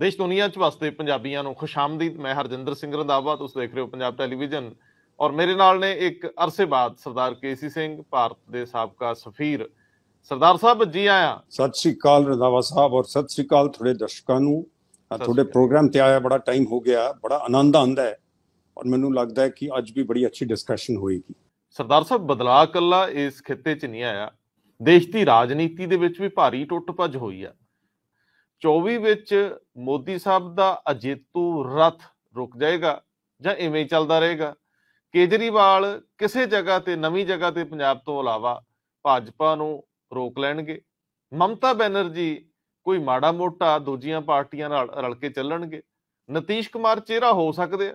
ਦੇਸ਼ ਦੁਨੀਆ 'ਚ ਵਸਦੇ ਪੰਜਾਬੀਆਂ ਨੂੰ ਖੁਸ਼ਾਮਦੀਦ ਮੈਂ ਹਰਜਿੰਦਰ ਸਿੰਘ ਰੰਦਾਵਾ ਤੁਸੀਂ ਦੇਖ ਰਹੇ ਹੋ ਪੰਜਾਬ ਟੈਲੀਵਿਜ਼ਨ ਔਰ ਮੇਰੇ ਨਾਲ ਨੇ ਇੱਕ ਅਰਸੇ ਬਾਅਦ ਸਰਦਾਰ ਕੇਸੀ ਸਿੰਘ ਭਾਰਤ ਦੇ ਸਾਬਕਾ ਸਫੀਰ ਸਰਦਾਰ ਸਾਹਿਬ ਜੀ ਆਇਆ ਸਤਿ ਸ੍ਰੀ ਅਕਾਲ ਰੰਦਾਵਾ ਸਾਹਿਬ ਔਰ ਸਤਿ ਸ੍ਰੀ ਅਕਾਲ ਤੁਹਾਡੇ ਦਰਸ਼ਕਾਂ ਨੂੰ ਤੁਹਾਡੇ ਪ੍ਰੋਗਰਾਮ ਤੇ ਆਇਆ ਬੜਾ ਟਾਈਮ ਹੋ ਗਿਆ ਬੜਾ ਆਨੰਦ ਆਉਂਦਾ ਹੈ ਔਰ ਮੈਨੂੰ ਲੱਗਦਾ ਹੈ ਕਿ ਅੱਜ ਵੀ ਬੜੀ ਅੱਛੀ ਡਿਸਕਸ਼ਨ ਹੋਏਗੀ ਸਰਦਾਰ ਸਾਹਿਬ ਬਦਲਾਅ ਕੱਲਾ ਇਸ ਖਿੱਤੇ 'ਚ ਨਹੀਂ ਆਇਆ ਦੇਸ਼ ਦੀ ਰਾਜਨੀਤੀ ਦੇ ਵਿੱਚ ਵੀ ਭਾਰੀ ਟੁੱਟ ਭੱਜ ਹੋਈ ਆ 24 ਵਿੱਚ ਮੋਦੀ ਸਾਹਿਬ ਦਾ ਅਜੇਤੂ ਰਥ ਰੁਕ ਜਾਏਗਾ ਜਾਂ ਇਵੇਂ ਹੀ ਚੱਲਦਾ ਰਹੇਗਾ ਕੇਜਰੀਵਾਲ ਕਿਸੇ ਜਗ੍ਹਾ ਤੇ ਨਵੀਂ ਜਗ੍ਹਾ ਤੇ ਪੰਜਾਬ ਤੋਂ ਇਲਾਵਾ ਭਾਜਪਾ ਨੂੰ ਰੋਕ ਲੈਣਗੇ ਮਮਤਾ ਬੈਨਰਜੀ ਕੋਈ ਮਾੜਾ ਮੋਟਾ ਦੂਜੀਆਂ ਪਾਰਟੀਆਂ ਨਾਲ ਰਲ ਕੇ ਚੱਲਣਗੇ ਨਤੀਸ਼ ਕੁਮਾਰ ਚਿਹਰਾ ਹੋ ਸਕਦੇ ਆ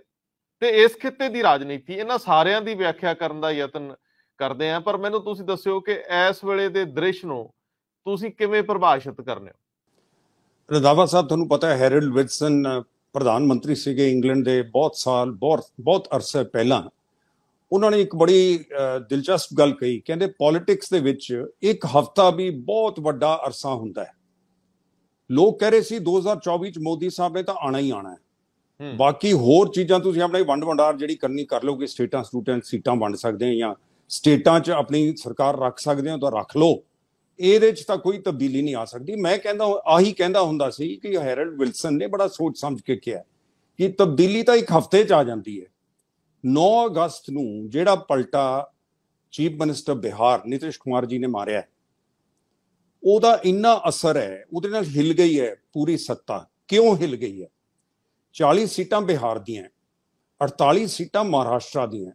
ਤੇ ਇਸ ਖਿੱਤੇ ਦੀ ਰਾਜਨੀਤੀ ਇਹਨਾਂ ਸਾਰਿਆਂ ਦੀ ਵਿਆਖਿਆ ਕਰਨ ਦਾ ਯਤਨ ਕਰਦੇ ਆ ਪਰ ਮੈਨੂੰ ਤੁਸੀਂ ਦੱਸਿਓ ਕਿ ਇਸ ਵੇਲੇ ਦੇ ਦ੍ਰਿਸ਼ ਨੂੰ ਤੁਸੀਂ ਕਿਵੇਂ ਪਰਿਭਾਸ਼ਿਤ ਕਰਨੇ ਹੋ ਰਦਾਵਾ ਸਾਹਿਬ ਤੁਹਾਨੂੰ ਪਤਾ ਹੈ ਹੈਰਲਡ ਵਿਲਸਨ ਪ੍ਰਧਾਨ ਮੰਤਰੀ ਸੀਗੇ ਇੰਗਲੈਂਡ ਦੇ ਬਹੁਤ ਸਾਲ ਬਹੁਤ ਬਹੁਤ ਅਰਸੇ ਪਹਿਲਾਂ ਉਹਨਾਂ ਨੇ ਇੱਕ ਬੜੀ ਦਿਲਚਸਪ ਗੱਲ ਕਹੀ ਕਹਿੰਦੇ ਪੋਲਿਟਿਕਸ ਦੇ ਵਿੱਚ ਇੱਕ ਹਫਤਾ ਵੀ ਬਹੁਤ ਵੱਡਾ ਅਰਸਾ ਹੁੰਦਾ ਹੈ ਲੋਕ ਕਹਿ ਰਹੇ ਸੀ 2024 ਚ ਮੋਦੀ ਸਾਹਿਬ ਨੇ ਤਾਂ ਆਣਾ ਹੀ ਆਣਾ ਹੈ ਬਾਕੀ ਹੋਰ ਚੀਜ਼ਾਂ ਤੁਸੀਂ ਆਪਣੇ ਵੰਡ ਵੰਡਾਰ ਜਿਹੜੀ ਕਰਨੀ ਕਰ ਲੋਗੇ ਸਟੇਟਾਂ ਸਟੂਡੈਂਟ ਸੀਟਾਂ ਵੰਡ ਸਕਦੇ ਆ ਜਾਂ ਸਟੇਟਾਂ 'ਚ ਆਪਣੀ ਸਰਕਾਰ ਰੱਖ ਸਕਦੇ ਹੋ ਤਾਂ ਰੱਖ ਲਓ ਇਹਦੇ 'ਚ ਤਾਂ ਕੋਈ ਤਬਦੀਲੀ ਨਹੀਂ ਆ ਸਕਦੀ ਮੈਂ ਕਹਿੰਦਾ ਆਹੀ ਕਹਿੰਦਾ ਹੁੰਦਾ ਸੀ ਕਿ ਹੈਰਲਡ ਵਿਲਸਨ ਨੇ ਬੜਾ ਸੋਚ ਸਮਝ ਕੇ ਕਿਹਾ ਕਿ ਤਬਦੀਲੀ ਤਾਂ ਇੱਕ ਹਫ਼ਤੇ 'ਚ ਆ ਜਾਂਦੀ ਹੈ 9 ਅਗਸਤ ਨੂੰ ਜਿਹੜਾ ਪਲਟਾ ਚੀਫ ਮਿਨਿਸਟਰ ਬਿਹਾਰ ਨਿਤਿਸ਼ ਕੁਮਾਰ ਜੀ ਨੇ ਮਾਰਿਆ ਉਹਦਾ ਇੰਨਾ ਅਸਰ ਹੈ ਉਹਦੇ ਨਾਲ ਹਿਲ ਗਈ ਹੈ ਪੂਰੀ ਸੱਤਾ ਕਿਉਂ ਹਿਲ ਗਈ ਹੈ 40 ਸੀਟਾਂ ਬਿਹਾਰ ਦੀਆਂ 48 ਸੀਟਾਂ ਮਹਾਰਾਸ਼ਟਰ ਦੀਆਂ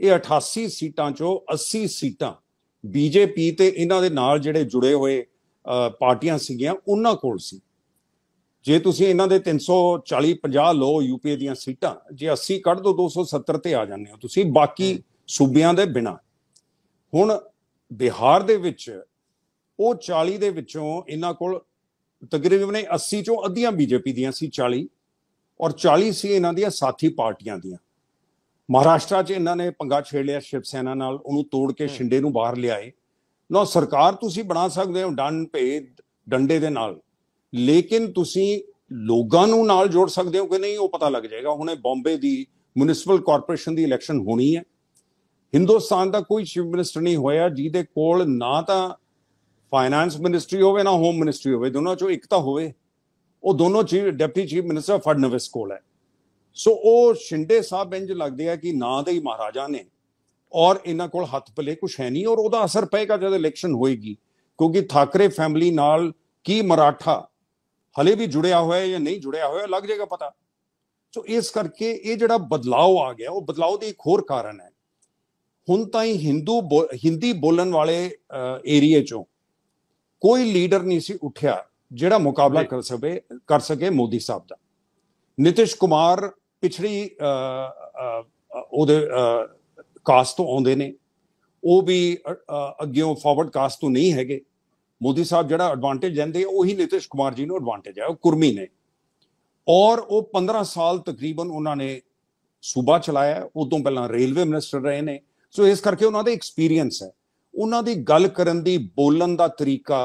ਇਹ 88 ਸੀਟਾਂ ਚੋਂ 80 ਸੀਟਾਂ ਬੀਜੇਪੀ ਤੇ ਇਹਨਾਂ ਦੇ ਨਾਲ ਜਿਹੜੇ ਜੁੜੇ ਹੋਏ ਪਾਰਟੀਆਂ ਸੀਗੀਆਂ ਉਹਨਾਂ ਕੋਲ ਸੀ ਜੇ ਤੁਸੀਂ ਇਹਨਾਂ ਦੇ 340 50 ਲੋ ਯੂਪੀ ਦੀਆਂ ਸੀਟਾਂ ਜੇ 80 ਕੱਢ ਦੋ 270 ਤੇ ਆ ਜਾਂਦੇ ਹੋ ਤੁਸੀਂ ਬਾਕੀ ਸੂਬਿਆਂ ਦੇ ਬਿਨਾ ਹੁਣ ਬਿਹਾਰ ਦੇ ਵਿੱਚ ਉਹ 40 ਦੇ ਵਿੱਚੋਂ ਇਹਨਾਂ ਕੋਲ ਤਕਰੀਬਨ 80 ਚੋਂ ਅੱਧੀਆਂ ਬੀਜੇਪੀ ਦੀਆਂ ਸੀ 40 ਔਰ 40 ਸੀ ਇਹਨਾਂ ਦੀਆਂ ਸਾਥੀ ਪਾਰਟੀਆਂ ਦੀਆਂ ਮਹਾਰਾਸ਼ਟਰ 'ਚ ਇਹਨਾਂ ਨੇ ਪੰਗਾ ਛੇੜ ਲਿਆ ਸ਼ਿਵ ਸੈਨਾ ਨਾਲ ਉਹਨੂੰ ਤੋੜ ਕੇ ਸ਼ਿੰਡੇ ਨੂੰ ਬਾਹਰ ਲਿਆਏ ਨਾ ਸਰਕਾਰ ਤੁਸੀਂ ਬਣਾ ਸਕਦੇ ਹੋ ਡੰਡ ਭੇਦ ਡੰਡੇ ਦੇ ਨਾਲ ਲੇਕਿਨ ਤੁਸੀਂ ਲੋਕਾਂ ਨੂੰ ਨਾਲ ਜੋੜ ਸਕਦੇ ਹੋ ਕਿ ਨਹੀਂ ਉਹ ਪਤਾ ਲੱਗ ਜਾਏਗਾ ਹੁਣੇ ਬੰਬੇ ਦੀ ਮਿਊਨਿਸਪਲ ਕਾਰਪੋਰੇਸ਼ਨ ਦੀ ਇਲੈਕਸ਼ਨ ਹੋਣੀ ਹੈ ਹਿੰਦੁਸਤਾਨ ਦਾ ਕੋਈ ਚੀਫ ਮਿਨਿਸਟਰ ਨਹੀਂ ਹੋਇਆ ਜਿਹਦੇ ਕੋਲ ਨਾ ਤਾਂ ਫਾਈਨਾਂਸ ਮਿਨਿਸਟਰੀ ਹੋਵੇ ਨਾ ਹੋਮ ਮਿਨਿਸਟਰੀ ਹੋਵੇ ਦੋਨੋਂ ਚੋਂ ਇੱਕ ਤਾਂ ਹੋਵੇ ਉਹ ਦੋਨੋਂ chief deputy chief minister Fadnavis ਕੋਲ ਹੈ ਸੋ ਉਹ ਸ਼ਿੰਡੇ ਸਾਹਿਬ ਇੰਜ ਲੱਗਦੇ ਆ ਕਿ ਨਾਂ ਦੇ ਹੀ ਮਹਾਰਾਜਾ ਨੇ ਔਰ ਇਹਨਾਂ ਕੋਲ ਹੱਥ ਪਲੇ ਕੁਝ ਹੈ ਨਹੀਂ ਔਰ ਉਹਦਾ ਅਸਰ ਪਏਗਾ ਜਦ ਇਲੈਕਸ਼ਨ ਹੋਏਗੀ ਕਿਉਂਕਿ ਠਾਕਰੇ ਫੈਮਿਲੀ ਨਾਲ ਕੀ ਮਰਾਠਾ ਹਲੇ ਵੀ ਜੁੜਿਆ ਹੋਇਆ ਹੈ ਜਾਂ ਨਹੀਂ ਜੁੜਿਆ ਹੋਇਆ ਲੱਗ ਜਾਏਗਾ ਪਤਾ ਸੋ ਇਸ ਕਰਕੇ ਇਹ ਜਿਹੜਾ ਬਦਲਾਅ ਆ ਗਿਆ ਉਹ ਬਦਲਾਅ ਦੇ ਇੱਕ ਹੋਰ ਕਾਰਨ ਹੈ ਹੁਣ ਤਾਂ ਹੀ ਹਿੰਦੂ ਹਿੰਦੀ ਬੋਲਣ ਵਾਲੇ ਏਰੀਆ ਚੋਂ ਕੋਈ ਲੀਡਰ ਨਹੀਂ ਸੀ ਉੱਠਿਆ ਜਿਹੜਾ ਮੁਕਾਬਲਾ ਕਰ ਸਕੇ ਕਰ ਸਕੇ ਮੋਦੀ ਸਾਹਿਬ ਦਾ ਨਿਤਿਸ਼ ਕੁਮਾਰ ਪਿਛਲੀ ਉਹਦੇ ਕਾਸਟ ਤੋਂ ਆਉਂਦੇ ਨੇ ਉਹ ਵੀ ਅੱਗਿਓਂ ਫਾਰਵਰਡ ਕਾਸਟ ਤੋਂ ਨਹੀਂ ਹੈਗੇ ਮੋਦੀ ਸਾਹਿਬ ਜਿਹੜਾ ਐਡਵਾਂਟੇਜ ਲੈਂਦੇ ਉਹੀ ਨਿਤਿਸ਼ ਕੁਮਾਰ ਜੀ ਨੂੰ ਐਡਵਾਂਟੇਜ ਹੈ ਉਹ ਕੁਰਮੀ ਨੇ ਔਰ ਉਹ 15 ਸਾਲ ਤਕਰੀਬਨ ਉਹਨਾਂ ਨੇ ਸੂਬਾ ਚਲਾਇਆ ਉਦੋਂ ਪਹਿਲਾਂ ਰੇਲਵੇ ਮਿਨਿਸਟਰ ਰਹੇ ਨੇ ਸੋ ਇਸ ਕਰਕੇ ਉਹਨਾਂ ਦੇ ਐਕਸਪੀਰੀਅੰਸ ਹੈ ਉਹਨਾਂ ਦੀ ਗੱਲ ਕਰਨ ਦੀ ਬੋਲਣ ਦਾ ਤਰੀਕਾ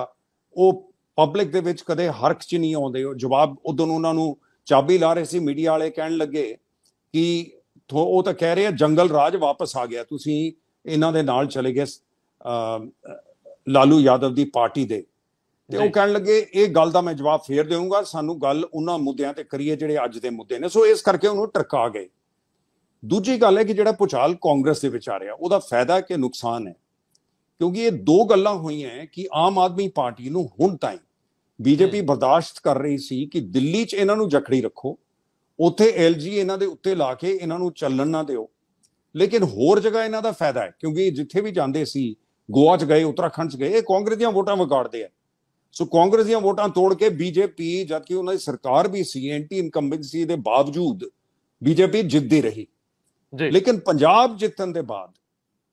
ਉਹ ਪਬਲਿਕ ਦੇ ਵਿੱਚ ਕਦੇ ਹਰਕ ਚ ਨਹੀਂ ਆਉਂਦੇ ਉਹ ਜਵਾਬ ਉਦੋਂ ਉਹਨਾਂ ਨੂੰ ਚਾਬੀ ਲਾ ਰਹੇ ਸੀ ਮੀਡੀਆ ਵਾਲੇ ਕਹਿਣ ਲੱਗੇ ਕਿ ਉਹ ਤਾਂ ਕਹਿ ਰਹੇ ਆ ਜੰਗਲ ਰਾਜ ਵਾਪਸ ਆ ਗਿਆ ਤੁਸੀਂ ਇਹਨਾਂ ਦੇ ਨਾਲ ਚਲੇ ਗਏ ਲਾਲੂ ਯਾਦਵ ਦੀ ਪਾਰਟੀ ਦੇ ਤੇ ਉਹ ਕਹਿਣ ਲੱਗੇ ਇਹ ਗੱਲ ਦਾ ਮੈਂ ਜਵਾਬ ਫੇਰ ਦੇਵਾਂਗਾ ਸਾਨੂੰ ਗੱਲ ਉਹਨਾਂ ਮੁੱਦਿਆਂ ਤੇ ਕਰੀਏ ਜਿਹੜੇ ਅੱਜ ਦੇ ਮੁੱਦੇ ਨੇ ਸੋ ਇਸ ਕਰਕੇ ਉਹਨੂੰ ਟਰਕਾ ਗਏ ਦੂਜੀ ਗੱਲ ਹੈ ਕਿ ਜਿਹੜਾ ਪੁਚਾਲ ਕਾਂਗਰਸ ਦੇ ਵਿਚਾਰੇ ਆ ਰਿਹਾ ਉਹਦਾ ਫਾਇਦਾ ਕਿ ਨੁਕਸਾਨ ਹੈ ਕਿਉਂਕਿ ਇਹ ਦੋ ਗੱਲਾਂ ਹੋਈਆਂ ਕਿ ਆਮ ਆਦਮੀ ਪਾਰਟੀ ਨੂੰ ਹੁਣ ਤਾਈਂ ਬੀਜੇਪੀ ਬਰਦਾਸ਼ਤ ਕਰ ਰਹੀ ਸੀ ਕਿ ਦਿੱਲੀ 'ਚ ਇਹਨਾਂ ਨੂੰ ਜਖੜੀ ਰੱਖੋ ਉੱਥੇ ਐਲਜੀ ਇਹਨਾਂ ਦੇ ਉੱਤੇ ਲਾ ਕੇ ਇਹਨਾਂ ਨੂੰ ਚੱਲਣ ਨਾ ਦਿਓ ਲੇਕਿਨ ਹੋਰ ਜਗ੍ਹਾ ਇਹਨਾਂ ਦਾ ਫਾਇਦਾ ਹੈ ਕਿਉਂਕਿ ਜਿੱਥੇ ਵੀ ਜਾਂਦੇ ਸੀ ਗੋਆ 'ਚ ਗਏ ਉੱਤਰਾਖੰਡ 'ਚ ਗਏ ਇਹ ਕਾਂਗਰਸ ਦੀਆਂ ਵੋਟਾਂ ਵਿਗਾੜਦੇ ਆ ਸੋ ਕਾਂਗਰਸ ਦੀਆਂ ਵੋਟਾਂ ਤੋੜ ਕੇ ਬੀਜੇਪੀ ਜਦਕਿ ਉਹਨਾਂ ਦੀ ਸਰਕਾਰ ਵੀ ਸੀ ਐਂਟੀ ਇਨਕੰਬੈਂਸੀ ਦੇ ਬਾਵਜੂਦ ਬੀਜੇਪੀ ਜਿੱਦੀ ਰਹੀ ਜੀ ਲੇਕਿਨ ਪੰਜਾਬ ਜਿੱਤਣ ਦੇ ਬਾਅਦ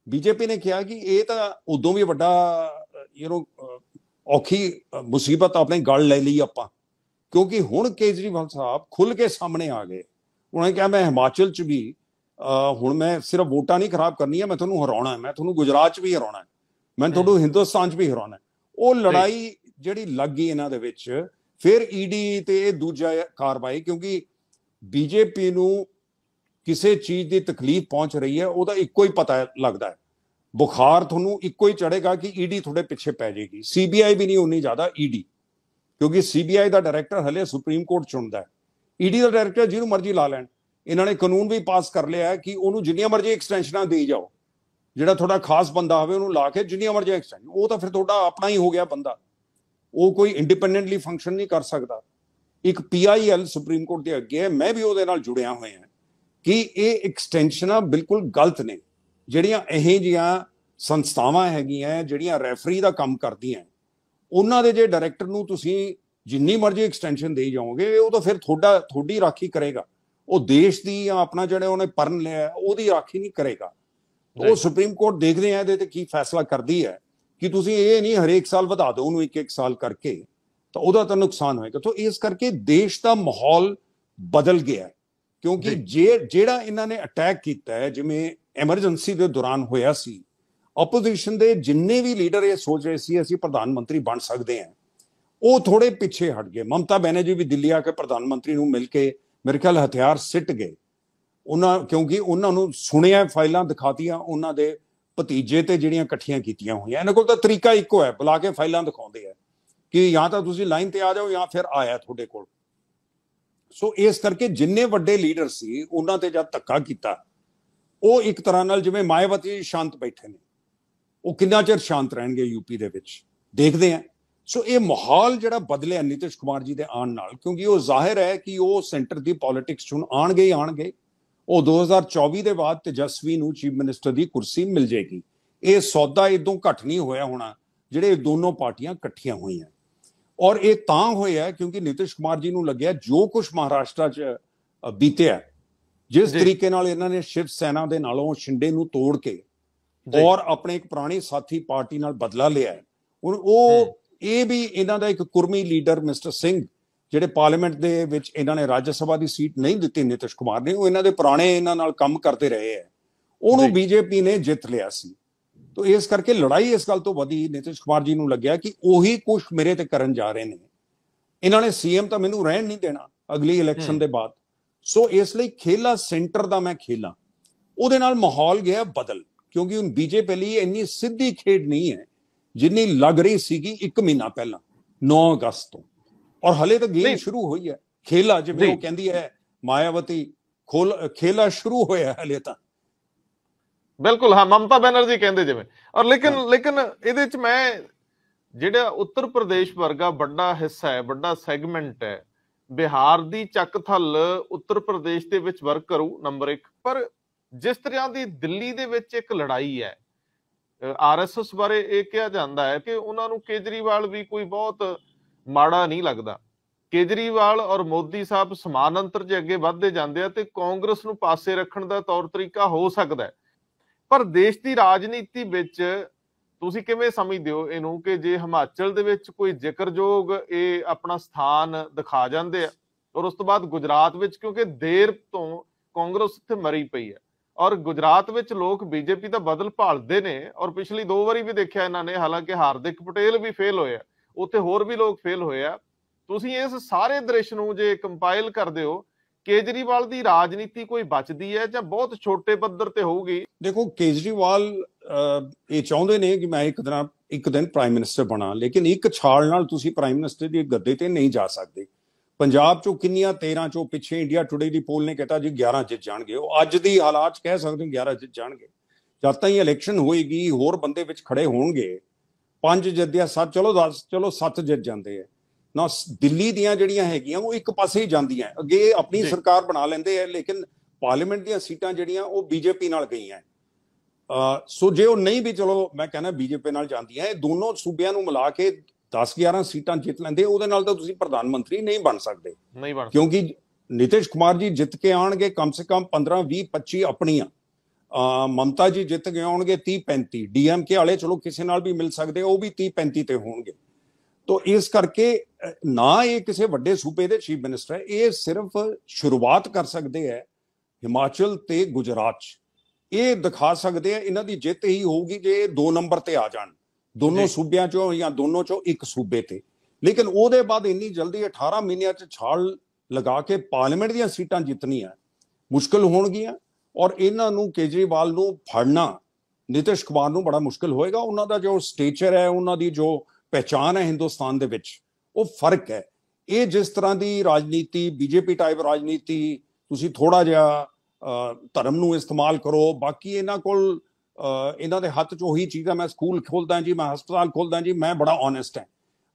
ਬੀਜੇਪੀ ਨੇ ਕਿਹਾ ਕਿ ਇਹ ਤਾਂ ਉਦੋਂ ਵੀ ਵੱਡਾ ਯੂ نو ਔਖੀ ਮੁਸੀਬਤ ਆਪਣੇ ਗੜ ਲੈ ਲਈ ਆਪਾਂ ਕਿਉਂਕਿ ਹੁਣ ਕੇਜਰੀਵਾਲ ਸਾਹਿਬ ਖੁੱਲ ਕੇ ਸਾਹਮਣੇ ਆ ਗਏ ਉਹਨੇ ਕਿਹਾ ਮੈਂ ਹਿਮਾਚਲ 'ਚ ਵੀ ਹੁਣ ਮੈਂ ਸਿਰਫ ਵੋਟਾਂ ਨਹੀਂ ਖਰਾਬ ਕਰਨੀ ਕਰਨੀਆਂ ਮੈਂ ਤੁਹਾਨੂੰ ਹਰਾਉਣਾ ਹੈ ਮੈਂ ਤੁਹਾਨੂੰ ਗੁਜਰਾਤ 'ਚ ਵੀ ਹਰਾਉਣਾ ਹੈ ਮੈਂ ਤੁਹਾਨੂੰ ਹਿੰਦੁਸਤਾਨ 'ਚ ਵੀ ਹਰਾਉਣਾ ਉਹ ਲੜਾਈ ਜਿਹੜੀ ਲੱਗ ਗਈ ਇਹਨਾਂ ਦੇ ਵਿੱਚ ਫਿਰ ਈਡੀ ਤੇ ਇਹ ਦੂਜਾ ਕਾਰਵਾਈ ਕਿਉਂਕਿ ਬੀਜੇਪੀ ਨੂੰ ਕਿਸੇ ਚੀਜ਼ ਦੀ ਤਕਲੀਫ ਪਹੁੰਚ ਰਹੀ ਹੈ ਉਹਦਾ ਇੱਕੋ ਹੀ ਪਤਾ ਲੱਗਦਾ ਹੈ ਬੁਖਾਰ ਤੁਹਾਨੂੰ ਇੱਕੋ ਹੀ ਚੜੇਗਾ ਕਿ ਈਡੀ e ਤੁਹਾਡੇ ਪਿੱਛੇ ਪੈ ਜਾਏਗੀ ਸੀਬੀਆਈ ਵੀ ਨਹੀਂ ਉਨੀ ਜ਼ਿਆਦਾ ਈਡੀ e ਕਿਉਂਕਿ ਸੀਬੀਆਈ ਦਾ ਡਾਇਰੈਕਟਰ ਹਲੇ ਸੁਪਰੀਮ ਕੋਰਟ ਚੁਣਦਾ ਹੈ ਈਡੀ e ਦਾ ਡਾਇਰੈਕਟਰ ਜਿਹਨੂੰ ਮਰਜ਼ੀ ਲਾ ਲੈਣ ਇਹਨਾਂ ਨੇ ਕਾਨੂੰਨ ਵੀ ਪਾਸ ਕਰ ਲਿਆ ਕਿ ਉਹਨੂੰ ਜਿੰਨੀਆਂ ਮਰਜ਼ੀ ਐਕਸਟੈਂਸ਼ਨਾਂ ਦੇ ਜਾਓ ਜਿਹੜਾ ਤੁਹਾਡਾ ਖਾਸ ਬੰਦਾ ਹੋਵੇ ਉਹਨੂੰ ਲਾ ਕੇ ਜਿੰਨੀਆਂ ਮਰਜ਼ੀ ਐਕਸਟੈਂਸ਼ਨ ਉਹ ਤਾਂ ਫਿਰ ਤੁਹਾਡਾ ਆਪਣਾ ਹੀ ਹੋ ਗਿਆ ਬੰਦਾ ਉਹ ਕੋਈ ਇੰਡੀਪੈਂਡੈਂਟਲੀ ਫੰਕਸ਼ਨ ਨਹੀਂ ਕਰ ਸਕਦਾ ਇੱਕ ਪੀਆਈਐਲ ਸੁਪਰੀਮ ਕੋਰਟ ਦੇ ਅੱਗੇ ਹੈ ਮੈਂ ਵੀ ਉਹਦੇ ਨਾਲ ਜੁੜਿਆ ਹੋਇਆ ਹਾਂ ਕਿ ਇਹ ਐਕਸਟੈਂਸ਼ਨਾਂ ਬਿਲਕੁਲ ਗਲਤ ਨੇ ਜਿਹੜੀਆਂ ਇਹ ਜੀਆਂ ਸੰਸਥਾਵਾਂ ਹੈਗੀਆਂ ਜਿਹੜੀਆਂ ਰੈਫਰੀ ਦਾ ਕੰਮ ਕਰਦੀਆਂ ਉਹਨਾਂ ਦੇ ਜੇ ਡਾਇਰੈਕਟਰ ਨੂੰ ਤੁਸੀਂ ਜਿੰਨੀ ਮਰਜ਼ੀ ਐਕਸਟੈਂਸ਼ਨ ਦੇਈ ਜਾਓਗੇ ਉਹ ਤਾਂ ਫਿਰ ਤੁਹਾਡਾ ਤੁਹਾਡੀ ਰਾਖੀ ਕਰੇਗਾ ਉਹ ਦੇਸ਼ ਦੀ ਜਾਂ ਆਪਣਾ ਜਿਹੜਾ ਉਹਨੇ ਪਰਨ ਲਿਆ ਉਹਦੀ ਰਾਖੀ ਨਹੀਂ ਕਰੇਗਾ ਉਹ ਸੁਪਰੀਮ ਕੋਰਟ ਦੇਖਦੇ ਆ ਇਹਦੇ ਤੇ ਕੀ ਫੈਸਲਾ ਕਰਦੀ ਹੈ ਕਿ ਤੁਸੀਂ ਇਹ ਨਹੀਂ ਹਰੇਕ ਸਾਲ ਵਧਾ ਦਿਓ ਉਹਨੂੰ ਇੱਕ ਇੱਕ ਸਾਲ ਕਰਕੇ ਤਾਂ ਉਹਦਾ ਤਾਂ ਨੁਕਸਾਨ ਹੋਏਗਾ ਤਾਂ ਇਸ ਕਰਕੇ ਦੇਸ਼ ਦਾ ਮਾਹੌਲ ਬਦਲ ਗਿਆ ਕਿਉਂਕਿ ਜਿਹੜਾ ਇਹਨਾਂ ਨੇ ਅਟੈਕ ਕੀਤਾ ਹੈ ਜਿਵੇਂ ਐਮਰਜੈਂਸੀ ਦੇ ਦੌਰਾਨ ਹੋਇਆ ਸੀ ਆਪੋਜੀਸ਼ਨ ਦੇ ਜਿੰਨੇ ਵੀ ਲੀਡਰ ਇਹ ਸੋਚ ਰਹੇ ਸੀ ਅਸੀਂ ਪ੍ਰਧਾਨ ਮੰਤਰੀ ਬਣ ਸਕਦੇ ਹਾਂ ਉਹ ਥੋੜੇ ਪਿੱਛੇ ਹਟ ਗਏ ਮਮਤਾ ਬੈਨਰਜੀ ਵੀ ਦਿੱਲੀ ਆ ਕੇ ਪ੍ਰਧਾਨ ਮੰਤਰੀ ਨੂੰ ਮਿਲ ਕੇ ਮੇਰੇ ਖਿਆਲ ਹਥਿਆਰ ਸਿੱਟ ਗਏ ਉਹਨਾਂ ਕਿਉਂਕਿ ਉਹਨਾਂ ਨੂੰ ਸੁਣਿਆ ਫਾਈਲਾਂ ਦਿਖਾਤੀਆਂ ਉਹਨਾਂ ਦੇ ਭਤੀਜੇ ਤੇ ਜਿਹੜੀਆਂ ਇਕੱਠੀਆਂ ਕੀਤੀਆਂ ਹੋਈਆਂ ਇਹਨਾਂ ਕੋਲ ਤਾਂ ਤਰੀਕਾ ਇੱਕੋ ਹੈ ਬੁਲਾ ਕੇ ਫਾਈਲਾਂ ਦਿਖਾਉਂਦੇ ਆ ਕਿ ਜਾਂ ਤਾਂ ਤੁਸੀਂ ਲਾਈਨ ਤੇ ਆ ਜਾਓ ਜਾਂ ਫਿਰ ਆਇਆ ਤੁਹਾਡੇ ਕੋਲ ਸੋ ਇਸ ਕਰਕੇ ਜਿੰਨੇ ਵੱਡੇ ਲੀਡਰ ਸੀ ਉਹਨਾਂ ਤੇ ਜਦ ਧੱਕਾ ਕੀਤਾ ਉਹ ਇੱਕ ਤਰ੍ਹਾਂ ਨਾਲ ਜਿਵੇਂ ਮਾਇਆਵਤੀ ਸ਼ਾਂਤ ਬੈਠੇ ਨੇ ਉਹ ਕਿੰਨਾ ਚਿਰ ਸ਼ਾਂਤ ਰਹਿਣਗੇ ਯੂਪੀ ਦੇ ਵਿੱਚ ਦੇਖਦੇ ਆ ਸੋ ਇਹ ਮਾਹੌਲ ਜਿਹੜਾ ਬਦਲਿਆ ਨਿਤਿਸ਼ ਕੁਮਾਰ ਜੀ ਦੇ ਆਉਣ ਨਾਲ ਕਿਉਂਕਿ ਉਹ ਜ਼ਾਹਿਰ ਹੈ ਕਿ ਉਹ ਸੈਂਟਰ ਦੀ ਪੋਲਿਟਿਕਸ ਚੋਂ ਆਣਗੇ ਹੀ ਆਣਗੇ ਉਹ 2024 ਦੇ ਬਾਅਦ ਤੇਜਸਵੀ ਨੂੰ ਚੀਫ ਮਿਨਿਸਟਰ ਦੀ ਕੁਰਸੀ ਮਿਲ ਜੇਗੀ ਇਹ ਸੌਦਾ ਇਦੋਂ ਘਟ ਨਹੀਂ ਹੋਇਆ ਹੋਣਾ ਜਿਹੜੇ ਦੋਨੋਂ ਪਾਰਟੀਆਂ ਇਕੱਠੀਆਂ ਹੋਈਆਂ ਔਰ ਇਹ ਤਾਂ ਹੋਇਆ ਕਿਉਂਕਿ ਨਿਤਿਸ਼ ਕੁਮਾਰ ਜੀ ਨੂੰ ਲੱਗਿਆ ਜੋ ਕੁਝ ਮਹਾਰਾਸ਼ਟਰ 'ਚ ਬੀਤਿਆ ਜਿਸ ਤਰੀਕੇ ਨਾਲ ਇਹਨਾਂ ਨੇ ਸ਼ਿਵ ਸੈਨਾ ਦੇ ਨਾਲੋਂ ਛਿੰਡੇ ਨੂੰ ਤੋੜ ਕੇ ਔਰ ਆਪਣੇ ਇੱਕ ਪੁਰਾਣੇ ਸਾਥੀ ਪਾਰਟੀ ਨਾਲ ਬਦਲਾ ਲਿਆ ਔਰ ਉਹ ਇਹ ਵੀ ਇਹਨਾਂ ਦਾ ਇੱਕ ਕੁਰਮੀ ਲੀਡਰ ਮਿਸਟਰ ਸਿੰਘ ਜਿਹੜੇ ਪਾਰਲੀਮੈਂਟ ਦੇ ਵਿੱਚ ਇਹਨਾਂ ਨੇ ਰਾਜ ਸਭਾ ਦੀ ਸੀਟ ਨਹੀਂ ਦਿੱਤੀ ਨਿਤਿਸ਼ ਕੁਮਾਰ ਨੇ ਉਹ ਇਹਨਾਂ ਦੇ ਪੁਰਾਣੇ ਇਹਨਾਂ ਨਾਲ ਕੰਮ ਕਰਦੇ ਰਹੇ ਆ ਉਹਨੂੰ ਬੀਜੇਪੀ ਨੇ ਜਿੱਤ ਲਿਆ ਸੀ ਤੋ ਇਸ ਕਰਕੇ ਲੜਾਈ ਇਸ ਗੱਲ ਤੋਂ ਵਧੀ ਨਿਤਿਸ਼ ਕੁਮਾਰ ਜੀ ਨੂੰ ਲੱਗਿਆ ਕਿ ਉਹੀ ਕੁਝ ਮੇਰੇ ਤੇ ਕਰਨ ਜਾ ਰਹੇ ਨੇ ਇਹਨਾਂ ਨੇ ਸੀਐਮ ਤਾਂ ਮੈਨੂੰ ਰਹਿਣ ਨਹੀਂ ਦੇਣਾ ਅਗਲੀ ਇਲੈਕਸ਼ਨ ਦੇ ਬਾਅਦ ਸੋ ਇਸ ਲਈ ਖੇਲਾ ਸੈਂਟਰ ਦਾ ਮੈਂ ਖੇਲਾ ਉਹਦੇ ਨਾਲ ਮਾਹੌਲ ਗਿਆ ਬਦਲ ਕਿਉਂਕਿ ਹੁਣ ਬੀਜੇਪੀ ਲਈ ਇੰਨੀ ਸਿੱਧੀ ਖੇਡ ਨਹੀਂ ਹੈ ਜਿੰਨੀ ਲੱਗ ਰਹੀ ਸੀਗੀ 1 ਮਹੀਨਾ ਪਹਿਲਾਂ 9 ਅਗਸਤ ਤੋਂ ਔਰ ਹਲੇ ਤਾਂ ਗੇਮ ਸ਼ੁਰੂ ਹੋਈ ਹੈ ਖੇਲਾ ਜਿਵੇਂ ਉਹ ਕਹਿੰਦੀ ਹੈ ਮਾਇਆਵਤੀ ਖੇਲਾ ਸ਼ੁਰੂ ਹੋਇਆ ਹਲੇ ਤਾਂ ਬਿਲਕੁਲ ਹਾਂ ਮਮਤਾ ਬੈਨਰਜੀ ਕਹਿੰਦੇ ਜਿਵੇਂ ਔਰ ਲੇਕਿਨ ਲੇਕਿਨ ਇਹਦੇ ਵਿੱਚ ਮੈਂ ਜਿਹੜਾ ਉੱਤਰ ਪ੍ਰਦੇਸ਼ ਵਰਗਾ ਵੱਡਾ ਹਿੱਸਾ ਹੈ ਵੱਡਾ ਸੈਗਮੈਂਟ ਹੈ ਬਿਹਾਰ ਦੀ ਚੱਕ ਥੱਲ ਉੱਤਰ ਪ੍ਰਦੇਸ਼ ਦੇ ਵਿੱਚ ਵਰਕ ਕਰੂ ਨੰਬਰ 1 ਪਰ ਜਿਸ ਤਰ੍ਹਾਂ ਦੀ ਦਿੱਲੀ ਦੇ ਵਿੱਚ ਇੱਕ ਲੜਾਈ ਹੈ ਆਰਐਸਐਸ ਬਾਰੇ ਇਹ ਕਿਹਾ ਜਾਂਦਾ ਹੈ ਕਿ ਉਹਨਾਂ ਨੂੰ ਕੇਜਰੀਵਾਲ ਵੀ ਕੋਈ ਬਹੁਤ ਮਾੜਾ ਨਹੀਂ ਲੱਗਦਾ ਕੇਜਰੀਵਾਲ ਔਰ ਮੋਦੀ ਸਾਹਿਬ ਸਮਾਨ ਅੰਤਰ ਜੇ ਅੱਗੇ ਵਧਦੇ ਜਾਂਦੇ ਆ ਤੇ ਕਾਂਗਰਸ ਨੂੰ ਪਾਸੇ ਰੱਖਣ ਦਾ ਤੌਰ ਤਰੀਕਾ ਹੋ ਸਕਦਾ ਹੈ ਪਰ ਦੇਸ਼ ਦੀ ਰਾਜਨੀਤੀ ਵਿੱਚ ਤੁਸੀਂ ਕਿਵੇਂ ਸਮਝਦੇ ਹੋ ਇਹਨੂੰ ਕਿ ਜੇ ਹਿਮਾਚਲ ਦੇ ਵਿੱਚ ਕੋਈ ਜ਼ਿਕਰਯੋਗ ਇਹ ਆਪਣਾ ਸਥਾਨ ਦਿਖਾ ਜਾਂਦੇ ਆ ਔਰ ਉਸ ਤੋਂ ਬਾਅਦ ਗੁਜਰਾਤ ਵਿੱਚ ਕਿਉਂਕਿ ਦੇਰ ਤੋਂ ਕਾਂਗਰਸ ਉੱਥੇ ਮਰੀ ਪਈ ਹੈ ਔਰ ਗੁਜਰਾਤ ਵਿੱਚ ਲੋਕ ਬੀਜੇਪੀ ਦਾ ਬਦਲ ਭਾਲਦੇ ਨੇ ਔਰ ਪਿਛਲੀ ਦੋ ਵਾਰੀ ਵੀ ਦੇਖਿਆ ਇਹਨਾਂ ਨੇ ਹਾਲਾਂਕਿ ਹਾਰਦਿਕ ਪਟੇਲ ਵੀ ਫੇਲ ਹੋਇਆ ਉੱਥੇ ਹੋਰ ਵੀ ਲੋਕ ਫੇਲ ਹੋਏ ਆ ਤੁਸੀਂ ਇਸ ਸਾਰੇ ਦ੍ਰਿਸ਼ ਨੂੰ ਜੇ ਕੰਪਾਈਲ ਕਰਦੇ ਹੋ ਕੇਜਰੀਵਾਲ ਦੀ ਰਾਜਨੀਤੀ ਕੋਈ ਬਚਦੀ ਹੈ ਜਾਂ ਬਹੁਤ ਛੋਟੇ ਪੱਧਰ ਤੇ ਹੋਊਗੀ ਦੇਖੋ ਕੇਜਰੀਵਾਲ ਇਹ ਚਾਹੁੰਦੇ ਨੇ ਕਿ ਮੈਂ ਇੱਕ ਦਿਨ ਇੱਕ ਦਿਨ ਪ੍ਰਾਈਮ ਮਿਨਿਸਟਰ ਬਣਾ ਲੇਕਿਨ ਇੱਕ ਛਾਲ ਨਾਲ ਤੁਸੀਂ ਪ੍ਰਾਈਮ ਮਿਨਿਸਟਰ ਦੀ ਗੱਦੇ ਤੇ ਨਹੀਂ ਜਾ ਸਕਦੇ ਪੰਜਾਬ ਚੋਂ ਕਿੰਨੀਆਂ 13 ਚੋਂ ਪਿੱਛੇ ਇੰਡੀਆ ਟੁਡੇ ਦੀ ਪੋਲ ਨੇ ਕਹਤਾ ਜੀ 11 ਜਿੱਤ ਜਾਣਗੇ ਉਹ ਅੱਜ ਦੀ ਹਾਲਾਤ ਕਹਿ ਸਕਦੇ ਹਾਂ 11 ਜਿੱਤ ਜਾਣਗੇ ਜਦ ਤਾਂ ਹੀ ਇਲੈਕਸ਼ਨ ਹੋਏਗੀ ਹੋਰ ਬੰਦੇ ਵਿੱਚ ਖੜੇ ਹੋਣਗੇ ਪੰਜ ਜਿੱਦਿਆ ਸੱਤ ਚਲੋ 10 ਚਲੋ 7 ਜਿੱਤ ਜਾਂਦੇ ਆ ਨਾ ਦਿੱਲੀ ਦੀਆਂ ਜਿਹੜੀਆਂ ਹੈਗੀਆਂ ਉਹ ਇੱਕ ਪਾਸੇ ਹੀ ਜਾਂਦੀਆਂ ਅੱਗੇ ਆਪਣੀ ਸਰਕਾਰ ਬਣਾ ਲੈਂਦੇ ਆ ਲੇਕਿਨ ਪਾਰਲੀਮੈਂਟ ਦੀਆਂ ਸੀਟਾਂ ਜਿਹੜੀਆਂ ਉਹ ਬੀਜੇਪੀ ਨਾਲ ਗਈਆਂ ਸੋ ਜੇ ਉਹ ਨਹੀਂ ਵੀ ਚਲੋ ਮੈਂ ਕਹਿੰਦਾ ਬੀਜੇਪੀ ਨਾਲ ਜਾਂਦੀ ਇਹ ਦੋਨੋਂ ਸੂਬਿਆਂ ਨੂੰ ਮਿਲਾ ਕੇ 10 11 ਸੀਟਾਂ ਜਿੱਤ ਲੈਂਦੇ ਉਹਦੇ ਨਾਲ ਤਾਂ ਤੁਸੀਂ ਪ੍ਰਧਾਨ ਮੰਤਰੀ ਨਹੀਂ ਬਣ ਸਕਦੇ ਨਹੀਂ ਬਣ ਕਿਉਂਕਿ ਨਿਤਿਸ਼ ਕੁਮਾਰ ਜੀ ਜਿੱਤ ਕੇ ਆਣਗੇ ਕਮ ਸੇ ਕਮ 15 20 25 ਆਪਣੀਆਂ ਮਮਤਾ ਜੀ ਜਿੱਤ ਕੇ ਆਉਣਗੇ 30 35 ਡੀਐਮਕੇ ਵਾਲੇ ਚਲੋ ਕਿਸੇ ਨਾਲ ਵੀ ਮਿਲ ਸਕਦੇ ਉਹ ਵੀ 30 35 ਤੇ ਹੋਣਗੇ ਤੋਂ ਇਸ ਕਰਕੇ ਨਾ ਇਹ ਕਿਸੇ ਵੱਡੇ ਸੂਬੇ ਦੇ ਚੀਫ ਮਿਨਿਸਟਰ ਹੈ ਇਹ ਸਿਰਫ ਸ਼ੁਰੂਆਤ ਕਰ ਸਕਦੇ ਹੈ ਹਿਮਾਚਲ ਤੇ ਗੁਜਰਾਤ ਚ ਇਹ ਦਿਖਾ ਸਕਦੇ ਆ ਇਹਨਾਂ ਦੀ ਜਿੱਤ ਹੀ ਹੋਊਗੀ ਜੇ ਦੋ ਨੰਬਰ ਤੇ ਆ ਜਾਣ ਦੋਨੋਂ ਸੂਬਿਆਂ ਚੋਂ ਜਾਂ ਦੋਨੋਂ ਚੋਂ ਇੱਕ ਸੂਬੇ ਤੇ ਲੇਕਿਨ ਉਹਦੇ ਬਾਅਦ ਇੰਨੀ ਜਲਦੀ 18 ਮਹੀਨਿਆਂ 'ਚ ਛਾਲ ਲਗਾ ਕੇ ਪਾਰਲੀਮੈਂਟ ਦੀਆਂ ਸੀਟਾਂ ਜਿੱਤਣੀਆਂ ਮੁਸ਼ਕਲ ਹੋਣਗੀਆਂ ਔਰ ਇਹਨਾਂ ਨੂੰ ਕੇਜਰੀਵਾਲ ਨੂੰ ਫੜਨਾ ਨਿਤਿਸ਼ ਕੁਮਾਰ ਨੂੰ ਬੜਾ ਮੁਸ਼ਕਲ ਹੋਏਗਾ ਉਹਨਾਂ ਦਾ ਜੋ ਸਟੇਚਰ ਹੈ ਉਹਨਾਂ ਦੀ ਜੋ ਪਛਾਣ ਹੈ ਹਿੰਦੁਸਤਾਨ ਦੇ ਵਿੱਚ ਉਹ ਫਰਕ ਹੈ ਇਹ ਜਿਸ ਤਰ੍ਹਾਂ ਦੀ ਰਾਜਨੀਤੀ ਬੀਜੇਪੀ ਟਾਈਪ ਰਾਜਨੀਤੀ ਤੁਸੀਂ ਥੋੜਾ ਜਿਹਾ ਧਰਮ ਨੂੰ ਇਸਤੇਮਾਲ ਕਰੋ ਬਾਕੀ ਇਹਨਾਂ ਕੋਲ ਇਹਨਾਂ ਦੇ ਹੱਥ 'ਚ ਉਹੀ ਚੀਜ਼ ਆ ਮੈਂ ਸਕੂਲ ਖੋਲਦਾ ਜੀ ਮੈਂ ਹਸਪਤਾਲ ਖੋਲਦਾ ਜੀ ਮੈਂ ਬੜਾ ਓਨੈਸਟ ਹਾਂ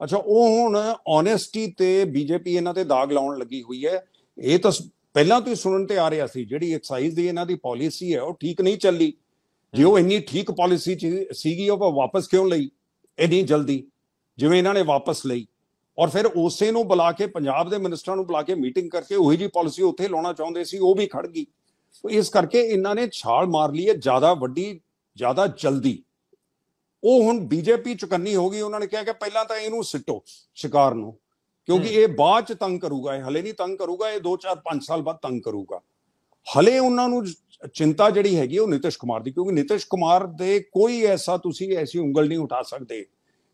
ਅੱਛਾ ਉਹ ਹੁਣ ਓਨੈਸਟੀ ਤੇ ਬੀਜੇਪੀ ਇਹਨਾਂ ਤੇ ਦਾਗ ਲਾਉਣ ਲੱਗੀ ਹੋਈ ਹੈ ਇਹ ਤਾਂ ਪਹਿਲਾਂ ਤੋਂ ਹੀ ਸੁਣਨ ਤੇ ਆ ਰਿਹਾ ਸੀ ਜਿਹੜੀ ਐਕਸਾਈਜ਼ ਦੀ ਇਹਨਾਂ ਦੀ ਪਾਲਿਸੀ ਹੈ ਉਹ ਠੀਕ ਨਹੀਂ ਚੱਲੀ ਜੇ ਉਹ ਇੰਨੀ ਠੀਕ ਪਾਲਿਸੀ ਸੀਗੀ ਉਹ ਵਾਪਸ ਕਿਉਂ ਲਈ ਇੰਨੀ ਜਲਦੀ ਜਿਵੇਂ ਇਹਨਾਂ ਨੇ ਵਾਪਸ ਲਈ ਔਰ ਫਿਰ ਉਸੇ ਨੂੰ ਬੁਲਾ ਕੇ ਪੰਜਾਬ ਦੇ ਮਿਨਿਸਟਰਾਂ ਨੂੰ ਬੁਲਾ ਕੇ ਮੀਟਿੰਗ ਕਰਕੇ ਉਹੀ ਜੀ ਪਾਲਿਸੀ ਉੱਥੇ ਲਾਉਣਾ ਚਾਹੁੰਦੇ ਸੀ ਉਹ ਵੀ ਖੜ ਗਈ ਇਸ ਕਰਕੇ ਇਹਨਾਂ ਨੇ ਛਾਲ ਮਾਰ ਲਈ ਹੈ ਜ਼ਿਆਦਾ ਵੱਡੀ ਜ਼ਿਆਦਾ ਜਲਦੀ ਉਹ ਹੁਣ ਬੀਜੇਪੀ ਚੁਕੰਨੀ ਹੋ ਗਈ ਉਹਨਾਂ ਨੇ ਕਿਹਾ ਕਿ ਪਹਿਲਾਂ ਤਾਂ ਇਹਨੂੰ ਸਿੱਟੋ ਸ਼ਿਕਾਰ ਨੂੰ ਕਿਉਂਕਿ ਇਹ ਬਾਅਦ ਚ ਤੰਗ ਕਰੂਗਾ ਇਹ ਹਲੇ ਨਹੀਂ ਤੰਗ ਕਰੂਗਾ ਇਹ 2 4 5 ਸਾਲ ਬਾਅਦ ਤੰਗ ਕਰੂਗਾ ਹਲੇ ਉਹਨਾਂ ਨੂੰ ਚਿੰਤਾ ਜਿਹੜੀ ਹੈਗੀ ਉਹ ਨਿਤਿਸ਼ ਕੁਮਾਰ ਦੀ ਕਿਉਂਕਿ ਨਿਤਿਸ਼ ਕੁਮਾਰ ਦੇ ਕੋਈ ਐਸਾ ਤੁਸੀਂ ਐਸੀ ਉਂਗਲ ਨਹੀਂ ਉਠਾ ਸਕਦੇ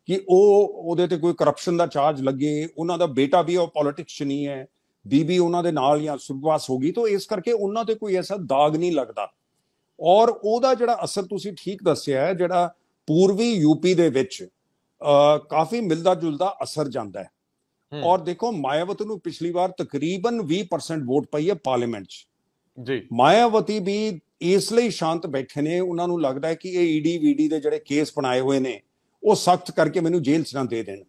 ਕਿ ਉਹ ਉਹਦੇ ਤੇ ਕੋਈ ਕਰਪਸ਼ਨ ਦਾ ਚਾਰਜ ਲੱਗੇ ਉਹਨਾਂ ਦਾ ਬੇਟਾ ਵੀ ਉਹ ਪੋਲਿਟਿਕਸ ਨਹੀਂ ਹੈ ਬੀਬੀ ਉਹਨਾਂ ਦੇ ਨਾਲ ਜਾਂ ਸੁਭਵਾਸ ਹੋ ਗਈ ਤਾਂ ਇਸ ਕਰਕੇ ਉਹਨਾਂ ਤੇ ਕੋਈ ਐਸਾ ਦਾਗ ਨਹੀਂ ਲੱਗਦਾ ਔਰ ਉਹਦਾ ਜਿਹੜਾ ਅਸਰ ਤੁਸੀਂ ਠੀਕ ਦੱਸਿਆ ਹੈ ਜਿਹੜਾ ਪੂਰਵੀ ਯੂਪੀ ਦੇ ਵਿੱਚ ਕਾਫੀ ਮਿਲਦਾ ਜੁਲਦਾ ਅਸਰ ਜਾਂਦਾ ਹੈ ਔਰ ਦੇਖੋ ਮਾਇਵਤ ਨੂੰ ਪਿਛਲੀ ਵਾਰ ਤਕਰੀਬਨ 20% ਵੋਟ ਪਈ ਹੈ ਪਾਰਲੀਮੈਂਟ 'ਚ ਜੀ ਮਾਇਆਵਤੀ ਵੀ ਇਸ ਲਈ ਸ਼ਾਂਤ ਬੈਠੇ ਨੇ ਉਹਨਾਂ ਨੂੰ ਲੱਗਦਾ ਹੈ ਕਿ ਇਹ ਈਡੀ ਵੀਡੀ ਦੇ ਜਿਹੜੇ ਕੇਸ ਬਣਾਏ ਹੋਏ ਨੇ ਉਹ ਸਖਤ ਕਰਕੇ ਮੈਨੂੰ ਜੇਲ੍ਹ 'ਚ ਨਾ ਦੇ ਦੇਣ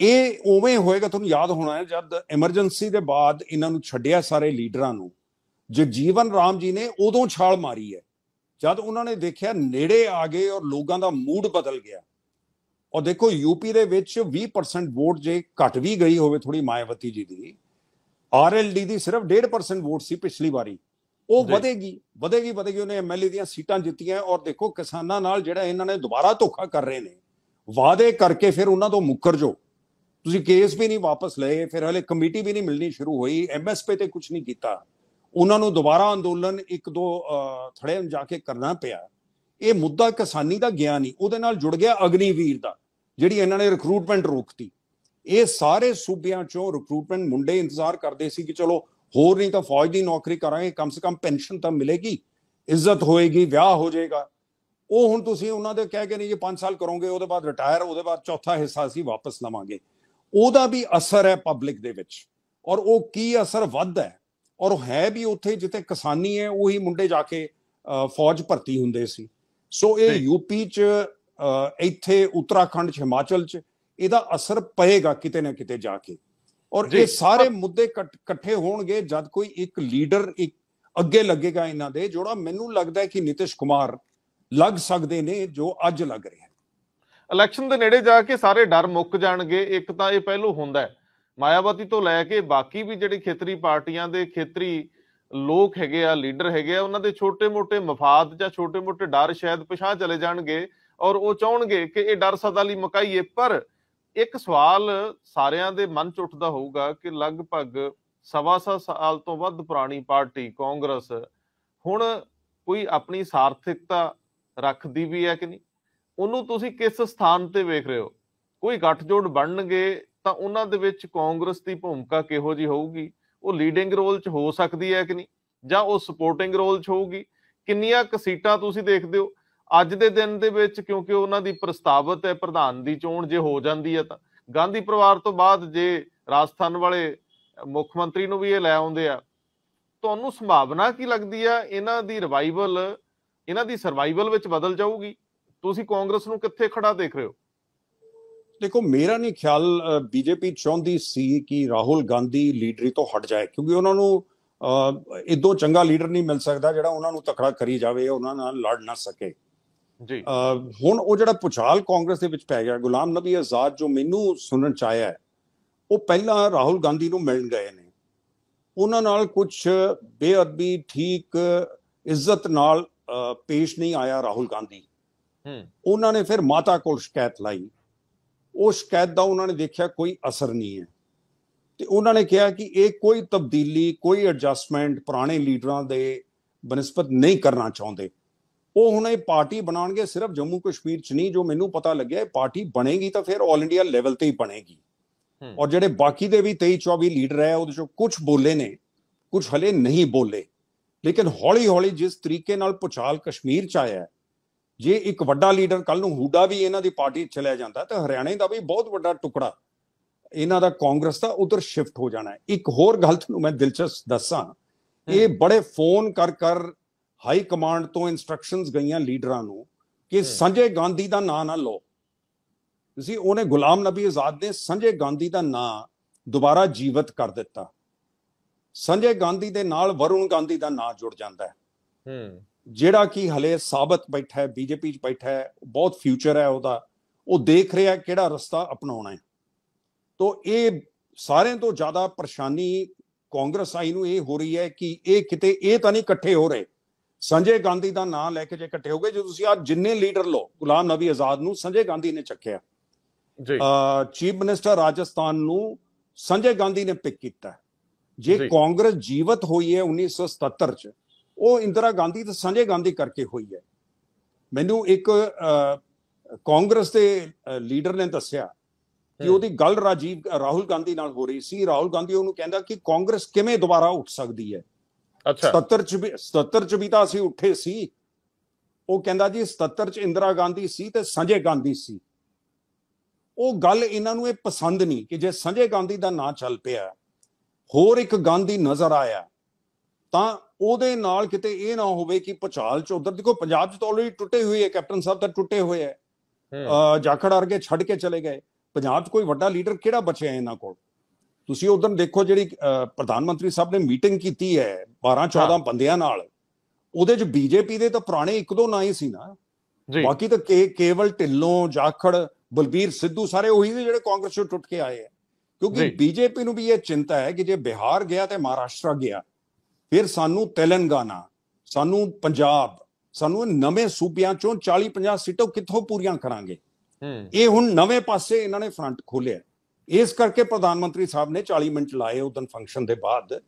ਇਹ ਉਵੇਂ ਹੋਏਗਾ ਤੁਹਾਨੂੰ ਯਾਦ ਹੋਣਾ ਜਦ ਐਮਰਜੈਂਸੀ ਦੇ ਬਾਅਦ ਇਹਨਾਂ ਨੂੰ ਛੱਡਿਆ ਸਾਰੇ ਲੀਡਰਾਂ ਨੂੰ ਜੋ ਜੀਵਨ ਰਾਮ ਜੀ ਨੇ ਉਦੋਂ ਛਾਲ ਮਾਰੀ ਹੈ ਜਦ ਉਹਨਾਂ ਨੇ ਦੇਖਿਆ ਨੇੜੇ ਆ ਗਏ ਔਰ ਲੋਕਾਂ ਦਾ ਮੂਡ ਬਦਲ ਗਿਆ ਔਰ ਦੇਖੋ ਯੂਪੀ ਦੇ ਵਿੱਚ 20% ਵੋਟ ਜੇ ਘਟ ਵੀ ਗਈ ਹੋਵੇ ਥੋੜੀ ਮਾਇਆਵਤੀ ਜੀ ਦੀ ਆਰਐਲਡੀ ਦੀ ਸਿਰਫ 1.5% ਵੋਟ ਸੀ ਪਿਛਲੀ ਵਾਰੀ ਉਹ ਵਧੇਗੀ ਵਧੇਗੀ ਵਧੇਗੀ ਉਹਨੇ ਐਮਐਲਏ ਦੀਆਂ ਸੀਟਾਂ ਜਿੱਤੀਆਂ ਔਰ ਦੇਖੋ ਕਿਸਾਨਾਂ ਨਾਲ ਜਿਹੜਾ ਇਹਨਾਂ ਨੇ ਦੁਬਾਰਾ ਧੋਖਾ ਕਰ ਰਹੇ ਨੇ ਵਾਅਦੇ ਕਰਕੇ ਫਿਰ ਉਹਨਾਂ ਤੋਂ ਮੁੱਕਰ ਜੋ ਤੁਸੀਂ ਕੇਸ ਵੀ ਨਹੀਂ ਵਾਪਸ ਲਏ ਫਿਰ ਹਲੇ ਕਮੇਟੀ ਵੀ ਨਹੀਂ ਮਿਲਣੀ ਸ਼ੁਰੂ ਹੋਈ ਐਮਐਸਪੀ ਤੇ ਕੁਝ ਨਹੀਂ ਕੀਤਾ ਉਹਨਾਂ ਨੂੰ ਦੁਬਾਰਾ ਅੰਦੋਲਨ ਇੱਕ ਦੋ ਥੜੇ ਜਾ ਕੇ ਕਰਨਾ ਪਿਆ ਇਹ ਮੁੱਦਾ ਕਿਸਾਨੀ ਦਾ ਗਿਆ ਨਹੀਂ ਉਹਦੇ ਨਾਲ ਜੁੜ ਗਿਆ ਅਗਨੀਵੀਰ ਦਾ ਜਿਹੜੀ ਇਹਨਾਂ ਨੇ ਰਿਕਰੂਟਮੈਂਟ ਰੋਕਤੀ ਇਹ ਸਾਰੇ ਸੂਬਿਆਂ ਚੋਂ ਰਿਕਰੂਟਮੈਂਟ ਮੁੰਡੇ ਇੰਤਜ਼ਾਰ ਕਰਦੇ ਸੀ ਕਿ ਚਲੋ ਹੋਰ ਨਹੀਂ ਤਾਂ ਫੌਜ ਦੀ ਨੌਕਰੀ ਕਰਾਂਗੇ ਕਮ ਸੇ ਕਮ ਪੈਨਸ਼ਨ ਤਾਂ ਮਿਲੇਗੀ ਇੱਜ਼ਤ ਹੋਏਗੀ ਵਿਆਹ ਹੋ ਜਾਏਗਾ ਉਹ ਹੁਣ ਤੁਸੀਂ ਉਹਨਾਂ ਦੇ ਕਹਿ ਕੇ ਨਹੀਂ ਜੇ 5 ਸਾਲ ਕਰੋਗੇ ਉਹਦੇ ਬਾਅਦ ਰਿਟਾਇਰ ਉਹਦੇ ਬਾਅਦ ਚੌਥਾ ਹਿੱਸਾ ਅਸੀਂ ਵਾਪਸ ਲਵਾਂਗੇ ਉਹਦਾ ਵੀ ਅਸਰ ਹੈ ਪਬਲਿਕ ਦੇ ਵਿੱਚ ਔਰ ਉਹ ਕੀ ਅਸਰ ਵੱਧ ਹੈ ਔਰ ਉਹ ਹੈ ਵੀ ਉੱਥੇ ਜਿੱਥੇ ਕਿਸਾਨੀ ਹੈ ਉਹੀ ਮੁੰਡੇ ਜਾ ਕੇ ਫੌਜ ਭਰਤੀ ਹੁੰਦੇ ਸੀ ਸੋ ਇਹ ਯੂਪੀ ਚ ਇੱਥੇ ਉੱਤਰਾਖੰਡ ਚ ਹਿਮਾਚਲ ਚ ਇਹਦਾ ਅਸਰ ਪਏਗਾ ਕਿਤੇ ਨਾ ਕਿਤੇ ਜਾ ਕੇ ਔਰ ਇਹ ਸਾਰੇ ਮੁੱਦੇ ਇਕੱਠੇ ਹੋਣਗੇ ਜਦ ਕੋਈ ਇੱਕ ਲੀਡਰ ਇੱਕ ਅੱਗੇ ਲੱਗੇਗਾ ਇਹਨਾਂ ਦੇ ਜਿਹੜਾ ਮੈਨੂੰ ਲੱਗਦਾ ਹੈ ਕਿ ਨਿਤਿਸ਼ ਕੁਮਾਰ ਲੱਗ ਸਕਦੇ ਨੇ ਜੋ ਅੱਜ ਲੱਗ ਰਿਹਾ ਇਲੈਕਸ਼ਨ ਦੇ ਨੇੜੇ ਜਾ ਕੇ ਸਾਰੇ ਡਰ ਮੁੱਕ ਜਾਣਗੇ ਇੱਕ ਤਾਂ ਇਹ ਪਹਿਲੂ ਹੁੰਦਾ ਹੈ ਮਾਇਆਵਤੀ ਤੋਂ ਲੈ ਕੇ ਬਾਕੀ ਵੀ ਜਿਹੜੇ ਖੇਤਰੀ ਪਾਰਟੀਆਂ ਦੇ ਖੇਤਰੀ ਲੋਕ ਹੈਗੇ ਆ ਲੀਡਰ ਹੈਗੇ ਆ ਉਹਨਾਂ ਦੇ ਛੋਟੇ-ਮੋਟੇ ਮਫਾਦ ਜਾਂ ਛੋਟੇ-ਮੋਟੇ ਡਰ ਸ਼ਾਇਦ ਪਿਛਾਂ ਚਲੇ ਜਾਣਗੇ ਔਰ ਉਹ ਚਾਹਣਗੇ ਕਿ ਇਹ ਡਰ ਸਦਾ ਲਈ ਮੁਕਾਈਏ ਪਰ ਇੱਕ ਸਵਾਲ ਸਾਰਿਆਂ ਦੇ ਮਨ 'ਚ ਉੱਠਦਾ ਹੋਊਗਾ ਕਿ ਲਗਭਗ ਸਵਾ ਸਾਲ ਤੋਂ ਵੱਧ ਪੁਰਾਣੀ ਪਾਰਟੀ ਕਾਂਗਰਸ ਹੁਣ ਕੋਈ ਆਪਣੀ ਸਾਰਥਿਕਤਾ ਰੱਖਦੀ ਵੀ ਹੈ ਕਿ ਨਹੀਂ ਉਹਨੂੰ ਤੁਸੀਂ ਕਿਸ ਸਥਾਨ ਤੇ ਵੇਖ ਰਹੇ ਹੋ ਕੋਈ ਗੱਠਜੋੜ ਬਣਨਗੇ ਤਾਂ ਉਹਨਾਂ ਦੇ ਵਿੱਚ ਕਾਂਗਰਸ ਦੀ ਭੂਮਿਕਾ ਕਿਹੋ ਜੀ ਹੋਊਗੀ ਉਹ ਲੀਡਿੰਗ ਰੋਲ 'ਚ ਹੋ ਸਕਦੀ ਹੈ ਕਿ ਨਹੀਂ ਜਾਂ ਉਹ ਸਪੋਰਟਿੰਗ ਰੋਲ 'ਚ ਹੋਊਗੀ ਕਿੰਨੀਆਂ ਕੁ ਸੀਟਾਂ ਤੁਸੀਂ ਦੇਖਦੇ ਹੋ ਅੱਜ ਦੇ ਦਿਨ ਦੇ ਵਿੱਚ ਕਿਉਂਕਿ ਉਹਨਾਂ ਦੀ ਪ੍ਰਸਤਾਵਤ ਹੈ ਪ੍ਰਧਾਨ ਦੀ ਚੋਣ ਜੇ ਹੋ ਜਾਂਦੀ ਹੈ ਤਾਂ ਗਾਂਧੀ ਪਰਿਵਾਰ ਤੋਂ ਬਾਅਦ ਜੇ ਰਾਜਸਥਾਨ ਵਾਲੇ ਮੁੱਖ ਮੰਤਰੀ ਨੂੰ ਵੀ ਇਹ ਲੈ ਆਉਂਦੇ ਆ ਤੁਹਾਨੂੰ ਸੰਭਾਵਨਾ ਕੀ ਲੱਗਦੀ ਆ ਇਹਨਾਂ ਦੀ ਰਿਵਾਈਵਲ ਇਹਨਾਂ ਦੀ ਸਰਵਾਈਵਲ ਵਿੱਚ ਬਦਲ ਜਾਊਗੀ ਤੁਸੀਂ ਕਾਂਗਰਸ ਨੂੰ ਕਿੱਥੇ ਖੜਾ ਦੇਖ ਰਹੇ ਹੋ ਦੇਖੋ ਮੇਰਾ ਨਹੀਂ ਖਿਆਲ ਬੀਜੇਪੀ ਚਾਹੁੰਦੀ ਸੀ ਕਿ ਰਾਹੁਲ ਗਾਂਧੀ ਲੀਡਰੀ ਤੋਂ ਹਟ ਜਾਏ ਕਿਉਂਕਿ ਉਹਨਾਂ ਨੂੰ ਇਦੋਂ ਚੰਗਾ ਲੀਡਰ ਨਹੀਂ ਮਿਲ ਸਕਦਾ ਜਿਹੜਾ ਉਹਨਾਂ ਨੂੰ ਤਕੜਾ ਕਰੀ ਜਾਵੇ ਉਹਨਾਂ ਨਾਲ ਲੜ ਨਾ ਸਕੇ ਜੀ ਹੁਣ ਉਹ ਜਿਹੜਾ ਪੁਚਾਲ ਕਾਂਗਰਸ ਦੇ ਵਿੱਚ ਪੈ ਗਿਆ ਗੁਲਾਮ ਨਬੀ ਆਜ਼ਾਦ ਜੋ ਮੈਨੂੰ ਸੁਣਨ ਚ ਆਇਆ ਉਹ ਪਹਿਲਾਂ ਰਾਹੁਲ ਗਾਂਧੀ ਨੂੰ ਮਿਲਣ ਗਏ ਨੇ ਉਹਨਾਂ ਨਾਲ ਕੁਝ ਬੇਅਦਬੀ ਠੀਕ ਇੱਜ਼ਤ ਨਾਲ ਪੇਸ਼ ਨਹੀਂ ਆਇਆ ਰਾਹੁਲ ਗਾਂਧੀ ਉਹਨਾਂ ਨੇ ਫਿਰ ਮਾਤਾ ਕੋਲ ਸ਼ਿਕਾਇਤ ਲਾਈ ਉਹ ਸ਼ਿਕਾਇਤ ਦਾ ਉਹਨਾਂ ਨੇ ਦੇਖਿਆ ਕੋਈ ਅਸਰ ਨਹੀਂ ਹੈ ਤੇ ਉਹਨਾਂ ਨੇ ਕਿਹਾ ਕਿ ਇਹ ਕੋਈ ਤਬਦੀਲੀ ਕੋਈ ਐਡਜਸਟਮੈਂਟ ਪੁਰਾਣੇ ਲੀਡਰਾਂ ਦੇ ਬਨਸਪਤ ਨਹੀਂ ਕਰਨਾ ਚਾਹੁੰਦੇ ਉਹ ਹੁਣ ਇਹ ਪਾਰਟੀ ਬਣਾਉਣਗੇ ਸਿਰਫ ਜੰਮੂ ਕਸ਼ਮੀਰ ਚ ਨਹੀਂ ਜੋ ਮੈਨੂੰ ਪਤਾ ਲੱਗਿਆ ਇਹ ਪਾਰਟੀ ਬਣੇਗੀ ਤਾਂ ਫਿਰ 올 ਇੰਡੀਆ ਲੈਵਲ ਤੇ ਹੀ ਬਣੇਗੀ ਔਰ ਜਿਹੜੇ ਬਾਕੀ ਦੇ ਵੀ 23 24 ਲੀਡਰ ਹੈ ਉਹਦੇ ਚੋਂ ਕੁਝ ਬੋਲੇ ਨੇ ਕੁਝ ਹਲੇ ਨਹੀਂ ਬੋਲੇ ਲੇਕਿਨ ਹੌਲੀ ਹੌਲੀ ਜਿਸ ਤਰੀਕੇ ਨਾਲ ਪੁਚਾਲ ਕਸ਼ਮੀਰ ਚ ਆਇਆ ਹੈ ਜੇ ਇੱਕ ਵੱਡਾ ਲੀਡਰ ਕੱਲ ਨੂੰ ਹੂਡਾ ਵੀ ਇਹਨਾਂ ਦੀ ਪਾਰਟੀ ਚ ਲੈ ਜਾਂਦਾ ਤਾਂ ਹਰਿਆਣੇ ਦਾ ਵੀ ਬਹੁਤ ਵੱਡਾ ਟੁਕੜਾ ਇਹਨਾਂ ਦਾ ਕਾਂਗਰਸ ਦਾ ਉਧਰ ਸ਼ਿਫਟ ਹੋ ਜਾਣਾ ਹੈ ਇੱਕ ਹੋਰ ਗੱਲ ਤੁਹਾਨੂੰ ਮੈਂ ਦਿਲਚਸਪ ਦੱਸਾਂ ਇਹ ਬੜੇ ਫੋਨ ਕਰ ਕਰ ਹਾਈ ਕਮਾਂਡ ਤੋਂ ਇਨਸਟਰਕਸ਼ਨਸ ਗਈਆਂ ਲੀਡਰਾਂ ਨੂੰ ਕਿ ਸੰਜੇ ਗਾਂਧੀ ਦਾ ਨਾਂ ਨਾ ਲਓ ਤੁਸੀਂ ਉਹਨੇ ਗੁਲਾਮ ਨਬੀ ਆਜ਼ਾਦ ਨੇ ਸੰਜੇ ਗਾਂਧੀ ਦਾ ਨਾਂ ਦੁਬਾਰਾ ਜੀਵਤ ਕਰ ਦਿੱਤਾ ਸੰਜੇ ਗਾਂਧੀ ਦੇ ਨਾਲ ਵਰੁਣ ਗਾਂਧੀ ਦਾ ਨਾਂ ਜੁੜ ਜਾਂਦਾ ਹੈ ਹੂੰ ਜਿਹੜਾ ਕਿ ਹਲੇ ਸਾਬਤ ਬੈਠਾ ਹੈ ਬੀਜੇਪੀ 'ਚ ਬੈਠਾ ਹੈ ਬਹੁਤ ਫਿਊਚਰ ਹੈ ਉਹਦਾ ਉਹ ਦੇਖ ਰਿਹਾ ਕਿਹੜਾ ਰਸਤਾ ਅਪਣਾਉਣਾ ਹੈ ਤੋਂ ਇਹ ਸਾਰਿਆਂ ਤੋਂ ਜ਼ਿਆਦਾ ਪਰੇਸ਼ਾਨੀ ਕਾਂਗਰਸ ਆਈ ਨੂੰ ਇਹ ਹੋ ਰਹੀ ਹੈ ਕਿ ਇਹ ਕਿਤੇ ਇਹ ਤਾਂ ਨਹੀਂ ਇਕੱਠੇ ਹੋ ਰਹੇ ਸੰਜੇ ਗਾਂਧੀ ਦਾ ਨਾਮ ਲੈ ਕੇ ਜੇ ਇਕੱਠੇ ਹੋਗੇ ਜੇ ਤੁਸੀਂ ਆ ਜਿੰਨੇ ਲੀਡਰ ਲੋ ਗੁਲਾਮ ਨਬੀ ਆਜ਼ਾਦ ਨੂੰ ਸੰਜੇ ਗਾਂਧੀ ਨੇ ਚੱਕਿਆ ਜੀ ਚੀਫ ਮਿਨਿਸਟਰ ਰਾਜਸਥਾਨ ਨੂੰ ਸੰਜੇ ਗਾਂਧੀ ਨੇ ਪਿਕ ਕੀਤਾ ਜੇ ਕਾਂਗਰਸ ਜੀਵਤ ਹੋਈ ਹੈ 1977 ਚ ਉਹ ਇੰਦਰਾ ਗਾਂਧੀ ਤੇ ਸੰਜੇ ਗਾਂਧੀ ਕਰਕੇ ਹੋਈ ਹੈ ਮੈਨੂੰ ਇੱਕ ਕਾਂਗਰਸ ਦੇ ਲੀਡਰ ਨੇ ਦੱਸਿਆ ਕਿ ਉਹਦੀ ਗੱਲ ਰਾਜੀਵ ਰਾਹੁਲ ਗਾਂਧੀ ਨਾਲ ਹੋ ਰਹੀ ਸੀ ਰਾਹੁਲ ਗਾਂਧੀ ਉਹਨੂੰ ਕਹਿੰਦਾ ਕਿ ਕਾਂਗਰਸ ਕਿਵੇਂ ਦੁਬਾਰਾ ਉੱਠ ਸਕਦੀ ਹੈ ਅੱਛਾ 77 ਚ ਵੀ 77 ਚ ਵੀ ਤਾਂ ਅਸੀਂ ਉੱਠੇ ਸੀ ਉਹ ਕਹਿੰਦਾ ਜੀ 77 ਚ ਇੰਦਰਾ ਗਾਂਧੀ ਸੀ ਤੇ ਸੰਜੇ ਗਾਂਧੀ ਸੀ ਉਹ ਗੱਲ ਇਹਨਾਂ ਨੂੰ ਇਹ ਪਸੰਦ ਨਹੀਂ ਕਿ ਜੇ ਸੰਜੇ ਗਾਂਧੀ ਦਾ ਨਾਂ ਚੱਲ ਪਿਆ ਹੋਰ ਇੱਕ ਗਾਂਧੀ ਨਜ਼ਰ ਆਇਆ ਤਾਂ ਉਹਦੇ ਨਾਲ ਕਿਤੇ ਇਹ ਨਾ ਹੋਵੇ ਕਿ ਪਚਾਲ ਚ ਉਧਰ ਦੇਖੋ ਪੰਜਾਬ ਚ ਤਾਂ ਆਲਰੇਡੀ ਟੁੱਟੇ ਹੋਏ ਹੈ ਕੈਪਟਨ ਸਾਹਿਬ ਤਾਂ ਟੁੱਟੇ ਹੋਏ ਹੈ ਜਾਖੜ ਵਰਗੇ ਛੱਡ ਕੇ ਚਲੇ ਗਏ ਪੰਜਾਬ ਚ ਕੋਈ ਵੱਡਾ ਲੀਡਰ ਕਿਹੜਾ ਬਚਿਆ ਇਹਨਾਂ ਕੋਲ ਤੁਸੀਂ ਉਧਰ ਦੇਖੋ ਜਿਹੜੀ ਪ੍ਰਧਾਨ ਮੰਤਰੀ ਸਾਹਿਬ ਨੇ ਮੀਟਿੰਗ ਕੀਤੀ ਹੈ 12 14 ਬੰਦਿਆਂ ਨਾਲ ਉਹਦੇ ਚ ਬੀਜੇਪੀ ਦੇ ਤਾਂ ਪੁਰਾਣੇ ਇੱਕ ਦੋ ਨਾਂ ਹੀ ਸੀ ਨਾ ਜੀ ਬਾਕੀ ਤਾਂ ਕੇਵਲ ਢਿੱਲੋਂ ਜਾਖੜ ਬਲਬੀਰ ਸਿੱਧੂ ਸਾਰੇ ਉਹੀ ਨੇ ਜਿਹੜੇ ਕਾਂਗਰਸ ਚੋਂ ਟੁੱਟ ਕੇ ਆਏ ਆ ਕਿਉਂਕਿ ਬੀਜੇਪੀ ਨੂੰ ਵੀ ਇਹ ਚਿੰਤਾ ਹੈ ਕਿ ਜੇ ਬਿਹਾਰ ਗਿਆ ਤੇ ਮਹਾਰਾਸ਼ਟਰ ਗਿਆ ਫਿਰ ਸਾਨੂੰ ਤੇਲੰਗਾਨਾ ਸਾਨੂੰ ਪੰਜਾਬ ਸਾਨੂੰ ਨਵੇਂ ਸੂਬਿਆਂ ਚੋਂ 40 50 ਸੀਟਾਂ ਕਿੱਥੋਂ ਪੂਰੀਆਂ ਕਰਾਂਗੇ ਇਹ ਹੁਣ ਨਵੇਂ ਪਾਸੇ ਇਹਨਾਂ ਨੇ ਫਰੰਟ ਖੋਲਿਆ ਇਸ ਕਰਕੇ ਪ੍ਰਧਾਨ ਮੰਤਰੀ ਸਾਹਿਬ ਨੇ 40 ਮਿੰਟ ਲਾਏ ਉਦੋਂ ਫੰਕਸ਼ਨ ਦੇ ਬਾਅਦ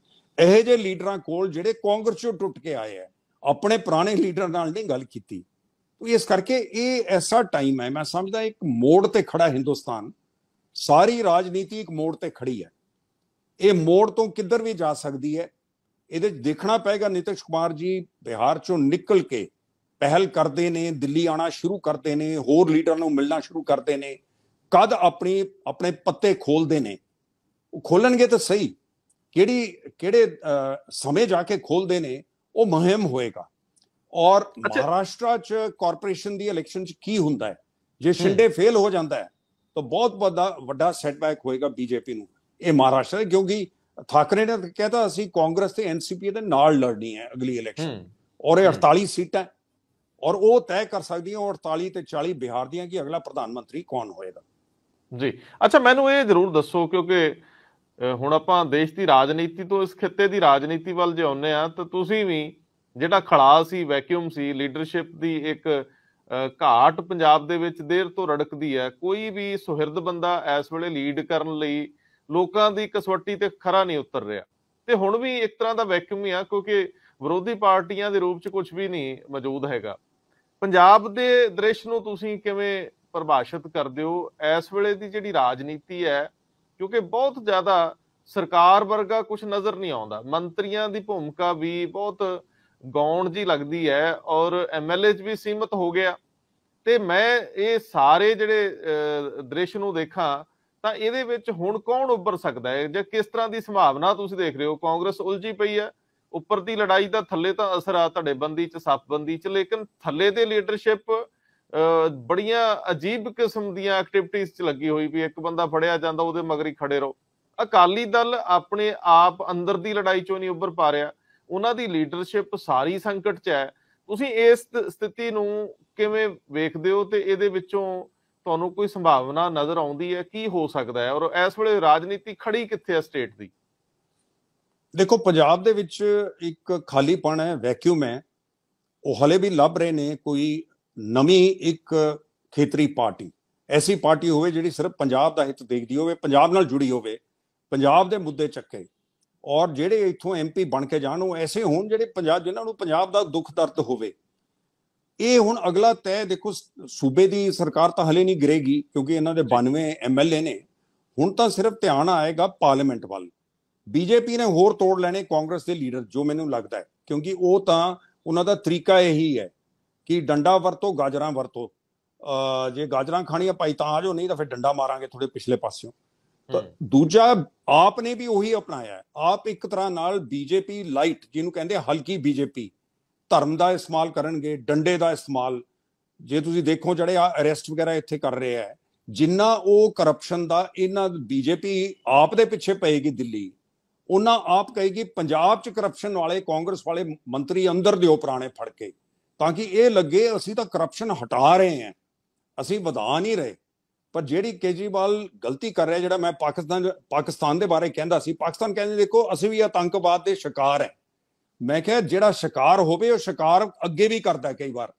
ਇਹ ਜੇ ਲੀਡਰਾਂ ਕੋਲ ਜਿਹੜੇ ਕਾਂਗਰਸ ਚੋਂ ਟੁੱਟ ਕੇ ਆਏ ਆ ਆਪਣੇ ਪੁਰਾਣੇ ਲੀਡਰ ਨਾਲ ਨਹੀਂ ਗੱਲ ਕੀਤੀ ਇਸ ਕਰਕੇ ਇਹ ਐਸਾ ਟਾਈਮ ਹੈ ਮੈਂ ਸਮਝਦਾ ਇੱਕ ਮੋੜ ਤੇ ਖੜਾ ਹਿੰਦੁਸਤਾਨ ਸਾਰੀ ਰਾਜਨੀਤੀ ਇੱਕ ਮੋੜ ਤੇ ਖੜੀ ਹੈ ਇਹ ਮੋੜ ਤੋਂ ਕਿੱਧਰ ਵੀ ਜਾ ਸਕਦੀ ਹੈ ਇਹਦੇ ਦੇਖਣਾ ਪਏਗਾ ਨਿਤਿਸ਼ ਕੁਮਾਰ ਜੀ ਬਿਹਾਰ ਚੋਂ ਨਿਕਲ ਕੇ ਪਹਿਲ ਕਰਦੇ ਨੇ ਦਿੱਲੀ ਆਣਾ ਸ਼ੁਰੂ ਕਰਦੇ ਨੇ ਹੋਰ ਲੀਡਰ ਨੂੰ ਮਿਲਣਾ ਸ਼ੁਰੂ ਕਰਦੇ ਨੇ ਕਦ ਆਪਣੀ ਆਪਣੇ ਪੱਤੇ ਖੋਲਦੇ ਨੇ ਉਹ ਖੋਲਣਗੇ ਤਾਂ ਸਹੀ ਕਿਹੜੀ ਕਿਹੜੇ ਸਮੇਂ ਜਾ ਕੇ ਖੋਲਦੇ ਨੇ ਉਹ ਮਹਿਮ ਹੋਏਗਾ ਔਰ ਮਹਾਰਾਸ਼ਟਰ ਚ ਕਾਰਪੋਰੇਸ਼ਨ ਦੀ ਇਲੈਕਸ਼ਨ ਚ ਕੀ ਹੁੰਦਾ ਹੈ ਜੇ ਸ਼ਿੰਡੇ ਫੇਲ ਹੋ ਜਾਂਦਾ ਹੈ ਤਾਂ ਬਹੁਤ ਵੱਡਾ ਵੱਡਾ ਸੈਟਬੈਕ ਹੋਏਗਾ ਬੀਜੇਪੀ ਨੂੰ ਇਹ ਮਹਾਰਾਸ਼ਟਰ ਕਿਉਂਕਿ ਠਾਕਰੇ ਨੇ ਕਹਿਤਾ ਅਸੀਂ ਕਾਂਗਰਸ ਤੇ ਐਨਸੀਪੀ ਦੇ ਨਾਲ ਲੜਨੀ ਹੈ ਅਗਲੀ ਇਲੈਕਸ਼ਨ ਔਰ ਇਹ 48 ਸੀਟਾਂ ਔਰ ਉਹ ਤੈਅ ਕਰ ਸਕਦੀਆਂ ਔਰ 48 ਤੇ 40 ਬਿਹਾਰ ਦੀਆਂ ਕਿ ਅਗਲਾ ਪ੍ਰਧਾਨ ਮੰਤਰੀ ਕੌਣ ਹੋਏਗਾ ਜੀ ਅੱਛਾ ਮੈਨੂੰ ਇਹ ਜ਼ਰੂਰ ਦੱਸੋ ਕਿਉਂਕਿ ਹੁਣ ਆਪਾਂ ਦੇਸ਼ ਦੀ ਰਾਜਨੀਤੀ ਤੋਂ ਇਸ ਖਿੱਤੇ ਦੀ ਰਾਜਨੀਤੀ ਵੱਲ ਜੇ ਆਉਨੇ ਆ ਤਾਂ ਤੁਸੀਂ ਵੀ ਜਿਹੜਾ ਖੜਾ ਸੀ ਵੈਕਿਊਮ ਸੀ ਲੀਡਰਸ਼ਿਪ ਦੀ ਇੱਕ ਘਾਟ ਪੰਜਾਬ ਦੇ ਵਿੱਚ ਦੇਰ ਤੋਂ ਰੜਕਦੀ ਹੈ ਕੋਈ ਵੀ ਸੁਹਿਰਦ ਬੰਦਾ ਇਸ ਵੇਲੇ ਲੀਡ ਕਰਨ ਲਈ ਲੋਕਾਂ ਦੀ ਕਸਵੱਟੀ ਤੇ ਖਰਾ ਨਹੀਂ ਉਤਰ ਰਿਹਾ ਤੇ ਹੁਣ ਵੀ ਇੱਕ ਤਰ੍ਹਾਂ ਦਾ ਵੈਕਿਊਮ ਹੀ ਆ ਕਿਉਂਕਿ ਵਿਰੋਧੀ ਪਾਰਟੀਆਂ ਦੇ ਰੂਪ 'ਚ ਕੁਝ ਵੀ ਨਹੀਂ ਮੌਜੂਦ ਹੈਗਾ ਪੰਜਾਬ ਦੇ ਦ੍ਰਿਸ਼ ਨੂੰ ਤੁਸੀਂ ਕਿਵੇਂ ਪਰਿਭਾਸ਼ਿਤ ਕਰਦੇ ਹੋ ਇਸ ਵੇਲੇ ਦੀ ਜਿਹੜੀ ਰਾਜਨੀਤੀ ਹੈ ਕਿਉਂਕਿ ਬਹੁਤ ਜ਼ਿਆਦਾ ਸਰਕਾਰ ਵਰਗਾ ਕੁਝ ਨਜ਼ਰ ਨਹੀਂ ਆਉਂਦਾ ਮੰਤਰੀਆਂ ਦੀ ਭੂਮਿਕਾ ਵੀ ਬਹੁਤ ਗੌਣ ਜੀ ਲੱਗਦੀ ਹੈ ਔਰ ਐਮਐਲਏ ਵੀ ਸੀਮਤ ਹੋ ਗਿਆ ਤੇ ਮੈਂ ਇਹ ਸਾਰੇ ਜਿਹੜੇ ਦ੍ਰਿਸ਼ ਨੂੰ ਦੇਖਾਂ ਤਾਂ ਇਹਦੇ ਵਿੱਚ ਹੁਣ ਕੌਣ ਉੱਭਰ ਸਕਦਾ ਹੈ ਜਾਂ ਕਿਸ ਤਰ੍ਹਾਂ ਦੀ ਸੰਭਾਵਨਾ ਤੁਸੀਂ ਦੇਖ ਰਹੇ ਹੋ ਕਾਂਗਰਸ ਉਲਝੀ ਪਈ ਹੈ ਉੱਪਰ ਦੀ ਲੜਾਈ ਦਾ ਥੱਲੇ ਤਾਂ ਅਸਰ ਆ ਤੁਹਾਡੇ ਬੰਦੀ ਚ ਬੰਦੀ ਚ ਲੇਕਿਨ ਥੱਲੇ ਦੇ ਲੀਡਰਸ਼ਿਪ ਬੜੀਆਂ ਅਜੀਬ ਕਿਸਮ ਦੀਆਂ ਐਕਟੀਵਿਟੀਆਂ ਚ ਲੱਗੀ ਹੋਈ ਵੀ ਇੱਕ ਬੰਦਾ ਫੜਿਆ ਜਾਂਦਾ ਉਹਦੇ ਮਗਰ ਹੀ ਖੜੇ ਰਹੋ ਅਕਾਲੀ ਦਲ ਆਪਣੇ ਆਪ ਅੰਦਰ ਦੀ ਲੜਾਈ ਚੋਂ ਨਹੀਂ ਉੱਭਰ ਪਾ ਰਿਹਾ ਉਹਨਾਂ ਦੀ ਲੀਡਰਸ਼ਿਪ ਸਾਰੀ ਸੰਕਟ 'ਚ ਹੈ ਤੁਸੀਂ ਇਸ ਸਥਿਤੀ ਨੂੰ ਕਿਵੇਂ ਵੇਖਦੇ ਹੋ ਤੇ ਇਹਦੇ ਵਿੱਚੋਂ ਤੁਹਾਨੂੰ ਕੋਈ ਸੰਭਾਵਨਾ ਨਜ਼ਰ ਆਉਂਦੀ ਹੈ ਕੀ ਹੋ ਸਕਦਾ ਹੈ ਔਰ ਇਸ ਵੇਲੇ ਰਾਜਨੀਤੀ ਖੜੀ ਕਿੱਥੇ ਹੈ ਸਟੇਟ ਦੀ ਦੇਖੋ ਪੰਜਾਬ ਦੇ ਵਿੱਚ ਇੱਕ ਖਾਲੀਪਣ ਹੈ ਵੈਕਿਊਮ ਹੈ ਉਹ ਹਲੇ ਵੀ ਲੱਭ ਰਹੇ ਨੇ ਕੋਈ ਨਵੀਂ ਇੱਕ ਖੇਤਰੀ ਪਾਰਟੀ ਐਸੀ ਪਾਰਟੀ ਹੋਵੇ ਜਿਹੜੀ ਸਿਰਫ ਪੰਜਾਬ ਦਾ ਹਿੱਤ ਦੇਖਦੀ ਹੋਵੇ ਪੰਜਾਬ ਨਾਲ ਜੁੜੀ ਹੋਵੇ ਪੰਜਾਬ ਦੇ ਮੁੱਦੇ ਚੱਕੇ ਔਰ ਜਿਹੜੇ ਇੱਥੋਂ ਐਮਪੀ ਬਣ ਕੇ ਜਾਣ ਉਹ ਐਸੇ ਹੋਣ ਜਿਹੜੇ ਪੰਜਾਬ ਜਿਨ੍ਹਾਂ ਨੂੰ ਪੰਜਾਬ ਦਾ ਦੁੱਖ ਦਰਦ ਹੋਵੇ ਇਹ ਹੁਣ ਅਗਲਾ ਤੈਅ ਦੇਖੋ ਸੂਬੇ ਦੀ ਸਰਕਾਰ ਤਾਂ ਹਲੇ ਨਹੀਂ ਗਿਰੇਗੀ ਕਿਉਂਕਿ ਇਹਨਾਂ ਦੇ 92 ਐਮਐਲਏ ਨੇ ਹੁਣ ਤਾਂ ਸਿਰਫ ਧਿਆਨ ਆਏਗਾ ਪਾਰਲੀਮੈਂਟ ਵੱਲ ਬੀਜੇਪੀ ਨੇ ਹੋਰ ਤੋੜ ਲੈਣੇ ਕਾਂਗਰਸ ਦੇ ਲੀਡਰ ਜੋ ਮੈਨੂੰ ਲੱਗਦਾ ਹੈ ਕਿਉਂਕਿ ਉਹ ਤਾਂ ਉਹਨਾਂ ਦਾ ਤਰੀਕਾ ਇਹੀ ਹੈ ਕਿ ਡੰਡਾ ਵਰਤੋ ਗਾਜਰਾਂ ਵਰਤੋ ਜੇ ਗਾਜਰਾਂ ਖਾਣੀਆਂ ਭਾਈ ਤਾਂ ਆਜੋ ਨਹੀਂ ਤਾਂ ਫਿਰ ਡੰਡਾ ਮਾਰਾਂਗੇ ਥੋੜੇ ਪਿਛਲੇ ਪਾਸਿਓਂ ਤਾਂ ਦੂਜਾ ਆਪ ਨੇ ਵੀ ਉਹੀ ਅਪਣਾਇਆ ਆਪ ਇੱਕ ਤਰ੍ਹਾਂ ਨਾਲ ਬੀਜੇਪੀ ਲਾਈਟ ਜਿਹਨੂੰ ਕਹਿੰਦੇ ਹਲਕੀ ਬੀਜੇਪੀ ਧਰਮ ਦਾ ਇਸਤੇਮਾਲ ਕਰਨਗੇ ਡੰਡੇ ਦਾ ਇਸਤੇਮਾਲ ਜੇ ਤੁਸੀਂ ਦੇਖੋ ਜਿਹੜੇ ਆ ਅਰੈਸਟ ਵਗੈਰਾ ਇੱਥੇ ਕਰ ਰਹੇ ਆ ਜਿੰਨਾ ਉਹ ਕਰਪਸ਼ਨ ਦਾ ਇਹਨਾਂ ਬੀਜੇਪੀ ਆਪ ਦੇ ਪਿੱਛੇ ਪਏਗੀ ਦਿੱਲੀ ਉਹਨਾਂ ਆਪ ਕਹੇਗੀ ਪੰਜਾਬ 'ਚ ਕਰਪਸ਼ਨ ਵਾਲੇ ਕਾਂਗਰਸ ਵਾਲੇ ਮੰਤਰੀ ਅੰਦਰ ਦਿਓ ਪੁਰਾਣੇ ਫੜ ਕੇ ਤਾਂ ਕਿ ਇਹ ਲੱਗੇ ਅਸੀਂ ਤਾਂ ਕਰਪਸ਼ਨ ਹਟਾ ਰਹੇ ਹਾਂ ਅਸੀਂ ਵਧਾ ਨਹੀਂ ਰਹੇ ਪਰ ਜਿਹੜੀ ਕੇਜੀਵਾਲ ਗਲਤੀ ਕਰ ਰਿਹਾ ਜਿਹੜਾ ਮੈਂ ਪਾਕਿਸਤਾਨ ਪਾਕਿਸਤਾਨ ਦੇ ਬਾਰੇ ਕਹਿੰਦਾ ਸੀ ਪਾਕਿਸਤਾਨ ਕਹਿੰਦੇ ਦੇਖੋ ਅਸੀਂ ਵੀ ਆਤੰਕਵਾਦ ਦੇ ਸ਼ਿਕਾਰ ਹੈ ਮੈਂ ਕਿਹਾ ਜਿਹੜਾ ਸ਼ਿਕਾਰ ਹੋਵੇ ਉਹ ਸ਼ਿਕਾਰ ਅੱਗੇ ਵੀ ਕਰਦਾ ਕਈ ਵਾਰ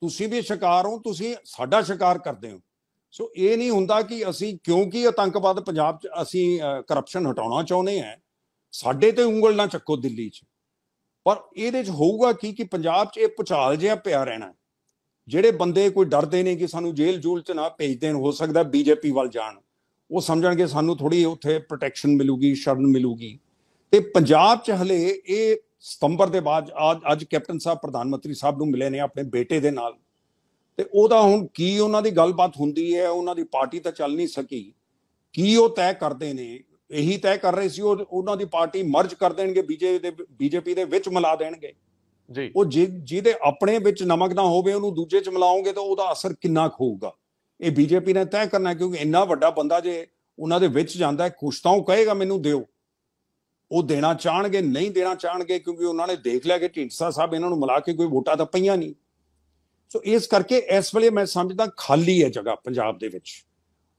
ਤੁਸੀਂ ਵੀ ਸ਼ਿਕਾਰ ਹੋ ਤੁਸੀਂ ਸਾਡਾ ਸ਼ਿਕਾਰ ਕਰਦੇ ਹੋ ਸੋ ਇਹ ਨਹੀਂ ਹੁੰਦਾ ਕਿ ਅਸੀਂ ਕਿਉਂਕਿ ਆਤੰਕਵਾਦ ਪੰਜਾਬ 'ਚ ਅਸੀਂ ਕਰਪਸ਼ਨ ਹਟਾਉਣਾ ਚਾਹੁੰਦੇ ਆ ਸਾਡੇ ਤੇ ਉਂਗਲ ਨਾ ਚੱਕੋ ਦਿੱਲੀ 'ਚ ਪਰ ਇਹਦੇ 'ਚ ਹੋਊਗਾ ਕੀ ਕਿ ਪੰਜਾਬ 'ਚ ਇਹ ਪੁਚਾਲ ਜਿਹਾ ਪਿਆ ਰਹਿਣਾ ਜਿਹੜੇ ਬੰਦੇ ਕੋਈ ਡਰਦੇ ਨੇ ਕਿ ਸਾਨੂੰ ਜੇਲ੍ਹ ਜੂਲ 'ਚ ਨਾ ਭੇਜ ਦੇਣ ਹੋ ਸਕਦਾ ਬੀਜੇਪੀ ਵੱਲ ਜਾਣ ਉਹ ਸਮਝਣਗੇ ਸਾਨੂੰ ਥੋੜੀ ਉੱਥੇ ਪ੍ਰੋਟੈਕਸ਼ਨ ਮਿਲੂਗੀ ਸ਼ਰਨ ਮਿਲੂਗੀ ਤੇ ਪੰਜਾਬ 'ਚ ਹਲੇ ਇਹ ਸਤੰਬਰ ਦੇ ਬਾਅਦ ਅੱਜ ਕੈਪਟਨ ਸਾਹਿਬ ਪ੍ਰਧਾਨ ਮੰਤਰੀ ਸਾਹਿਬ ਨੂੰ ਮਿਲੇ ਨੇ ਆਪਣੇ ਬੇਟੇ ਦੇ ਨਾਲ ਤੇ ਉਹਦਾ ਹੁਣ ਕੀ ਉਹਨਾਂ ਦੀ ਗੱਲਬਾਤ ਹੁੰਦੀ ਹੈ ਉਹਨਾਂ ਦੀ ਪਾਰਟੀ ਤਾਂ ਚੱਲ ਨਹੀਂ ਸਕੀ ਕੀ ਉਹ ਤੈਅ ਕਰਦੇ ਨੇ ਇਹੀ ਤੈਅ ਕਰ ਰਹੇ ਸੀ ਉਹ ਉਹਨਾਂ ਦੀ ਪਾਰਟੀ ਮਰਜ ਕਰ ਦੇਣਗੇ ਬੀਜੇ ਦੇ ਬੀਜੇਪੀ ਦੇ ਵਿੱਚ ਮਿਲਾ ਦੇਣਗੇ ਜੀ ਉਹ ਜਿਹਦੇ ਆਪਣੇ ਵਿੱਚ ਨਮਕ ਨਾ ਹੋਵੇ ਉਹਨੂੰ ਦੂਜੇ 'ਚ ਮਿਲਾਉਂਗੇ ਤਾਂ ਉਹਦਾ ਅਸਰ ਕਿੰਨਾ ਖੋਊਗਾ ਇਹ ਬੀਜੇਪੀ ਨੇ ਤੈਅ ਕਰਨਾ ਕਿਉਂਕਿ ਇੰਨਾ ਵੱਡਾ ਬੰਦਾ ਜੇ ਉਹਨਾਂ ਦੇ ਵਿੱਚ ਜਾਂਦਾ ਹੈ ਕੁਸ਼ਤਾਉ ਕਹੇਗਾ ਮੈਨੂੰ ਦਿਓ ਉਹ ਦੇਣਾ ਚਾਹਣਗੇ ਨਹੀਂ ਦੇਣਾ ਚਾਹਣਗੇ ਕਿਉਂਕਿ ਉਹਨਾਂ ਨੇ ਦੇਖ ਲਿਆ ਕਿ ਢੀਂਡਸਾ ਸਾਹਿਬ ਇਹਨਾਂ ਨੂੰ ਮਿਲਾ ਕੇ ਕੋਈ ਵੋਟਾਂ ਤਾਂ ਪਈਆਂ ਨਹੀਂ ਸੋ ਇਸ ਕਰਕੇ ਇਸ ਵੇਲੇ ਮੈਂ ਸਮਝਦਾ ਖਾਲੀ ਹੈ ਜਗ੍ਹਾ ਪੰਜਾਬ ਦੇ ਵਿੱਚ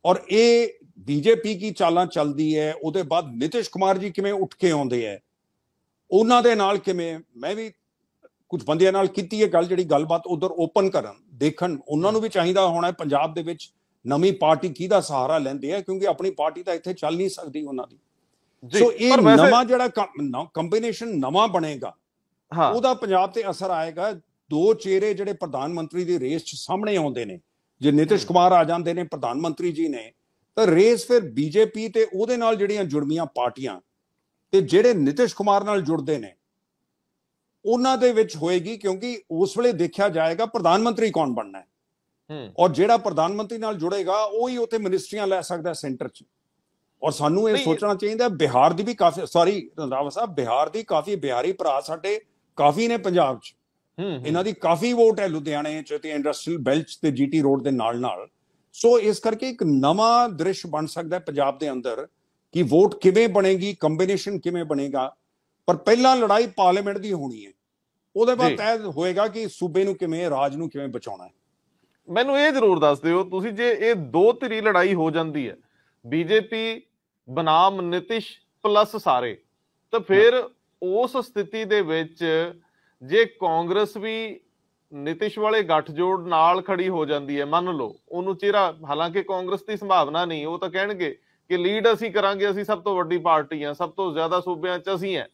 ਔਰ ਇਹ ਬੀਜੇਪੀ ਕੀ ਚਾਲਾਂ ਚੱਲਦੀ ਹੈ ਉਹਦੇ ਬਾਅਦ ਨਿਤਿਸ਼ ਕੁਮਾਰ ਜੀ ਕਿਵੇਂ ਉੱਠ ਕੇ ਆਉਂਦੇ ਐ ਉਹਨਾਂ ਦੇ ਨਾਲ ਕਿਵੇਂ ਮੈਂ ਵੀ ਕੁਝ ਬੰਦਿਆਂ ਨਾਲ ਕੀਤੀ ਹੈ ਗੱਲ ਜਿਹੜੀ ਗੱਲਬਾਤ ਉਧਰ ਓਪਨ ਕਰਨ ਦੇਖਣ ਉਹਨਾਂ ਨੂੰ ਵੀ ਚਾਹੀਦਾ ਹੋਣਾ ਪੰਜਾਬ ਦੇ ਵਿੱਚ ਨਵੀਂ ਪਾਰਟੀ ਕਿਹਦਾ ਸਹਾਰਾ ਲੈਂਦੇ ਆ ਕਿਉਂਕਿ ਆਪਣੀ ਪਾਰਟੀ ਤਾਂ ਇੱਥੇ ਚੱਲ ਨਹੀਂ ਸਕਦੀ ਉਹਨਾਂ ਦੀ ਸੋ ਇਹ ਨਵਾਂ ਜਿਹੜਾ ਕੰਬੀਨੇਸ਼ਨ ਨਵਾਂ ਬਣੇਗਾ ਹਾਂ ਉਹਦਾ ਪੰਜਾਬ ਤੇ ਅਸਰ ਆਏਗਾ ਦੋ ਚਿਹਰੇ ਜਿਹੜੇ ਪ੍ਰਧਾਨ ਮੰਤਰੀ ਦੀ ਰੇਸ 'ਚ ਸਾਹਮਣੇ ਆਉਂਦੇ ਨੇ ਜੇ ਨਿਤਿਸ਼ ਕੁਮਾਰ ਆ ਜਾਂਦੇ ਨੇ ਪ੍ਰਧਾਨ ਮੰਤਰੀ ਜੀ ਨੇ ਤਾਂ ਰੇਸ ਫਿਰ ਬੀਜੇਪੀ ਤੇ ਉਹਦੇ ਨਾਲ ਜਿਹੜੀਆਂ ਜੁੜਮੀਆਂ ਪਾਰਟੀਆਂ ਤੇ ਜਿਹੜੇ ਨਿਤਿਸ਼ ਕੁਮਾਰ ਨਾਲ ਜੁੜਦੇ ਨੇ ਉਹਨਾਂ ਦੇ ਵਿੱਚ ਹੋਏਗੀ ਕਿਉਂਕਿ ਉਸ ਵੇਲੇ ਦੇਖਿਆ ਜਾਏਗਾ ਪ੍ਰਧਾਨ ਮੰਤਰੀ ਕੌਣ ਬਣਨਾ ਹੈ ਔਰ ਜਿਹੜਾ ਪ੍ਰਧਾਨ ਮੰਤਰੀ ਨਾਲ ਜੁੜੇਗਾ ਉਹ ਹੀ ਉੱਥੇ ਮਿਨਿਸਟਰੀਆਂ ਲੈ ਸਕਦਾ ਸੈਂਟਰ 'ਚ ਔਰ ਸਾਨੂੰ ਇਹ ਸੋਚਣਾ ਚਾਹੀਦਾ ਬਿਹਾਰ ਦੀ ਵੀ ਕਾਫੀ ਸੌਰੀ ਰੰਧਾਵਾ ਸਾਹਿਬ ਬਿਹਾਰ ਦੀ ਕਾਫੀ ਬਿਹਾਰੀ ਭਰਾ ਸਾਡੇ ਕਾਫੀ ਨੇ ਪੰਜਾਬ 'ਚ ਇਹਨਾਂ ਦੀ ਕਾਫੀ ਵੋਟ ਹੈ ਲੁਧਿਆਣੇ 'ਚ ਤੇ ਇੰਡਸਟਰੀਅਲ ਬੈਲਚ ਤੇ ਜੀਟੀ ਰੋਡ ਦੇ ਨਾਲ-ਨਾਲ ਸੋ ਇਸ ਕਰਕੇ ਇੱਕ ਨਵਾਂ ਦ੍ਰਿਸ਼ ਬਣ ਸਕਦਾ ਹੈ ਪੰਜਾਬ ਦੇ ਅੰਦਰ ਕਿ ਵੋਟ ਕਿਵੇਂ ਬਣੇਗੀ ਕੰਬੀਨੇਸ਼ਨ ਕਿਵੇਂ ਬਣੇਗਾ ਪਰ ਪਹਿਲਾਂ ਲੜਾਈ ਪਾਰਲੀਮੈਂਟ ਦੀ ਹੋਣੀ ਹੈ ਉਹਦੇ ਬਾਅਦ ਤੈਅ ਹੋਏਗਾ ਕਿ ਸੂਬੇ ਨੂੰ ਕਿਵੇਂ ਰਾਜ ਨੂੰ ਕਿਵੇਂ ਬਚਾਉਣਾ ਹੈ ਮੈਨੂੰ ਇਹ ਜ਼ਰੂਰ ਦੱਸ ਦਿਓ ਤੁਸੀਂ ਜੇ ਇਹ ਦੋ ਧਿਰੀ ਲੜਾਈ ਹੋ ਜਾਂਦੀ ਹੈ ਬੀਜੇਪੀ ਬਨਾਮ ਨਿਤਿਸ਼ ਪਲੱਸ ਸਾਰੇ ਤਾਂ ਫਿਰ ਉਸ ਸਥਿਤੀ ਦੇ ਵਿੱਚ ਜੇ ਕਾਂਗਰਸ ਵੀ ਨਿਤਿਸ਼ ਵਾਲੇ ਗੱਠਜੋੜ ਨਾਲ ਖੜੀ ਹੋ ਜਾਂਦੀ ਹੈ ਮੰਨ ਲਓ ਉਹਨੂੰ ਚਿਹਰਾ ਹਾਲਾਂਕਿ ਕਾਂਗਰਸ ਦੀ ਸੰਭਾਵਨਾ ਨਹੀਂ ਉਹ ਤਾਂ ਕਹਿਣਗੇ ਕਿ ਲੀਡ ਅਸੀਂ ਕਰਾਂਗੇ ਅਸੀਂ ਸਭ ਤੋਂ ਵੱਡੀ ਪਾਰਟੀ ਆ ਸਭ ਤੋਂ ਜ਼ਿਆਦਾ ਸੂਬਿਆਂ 'ਚ ਅਸੀਂ ਆ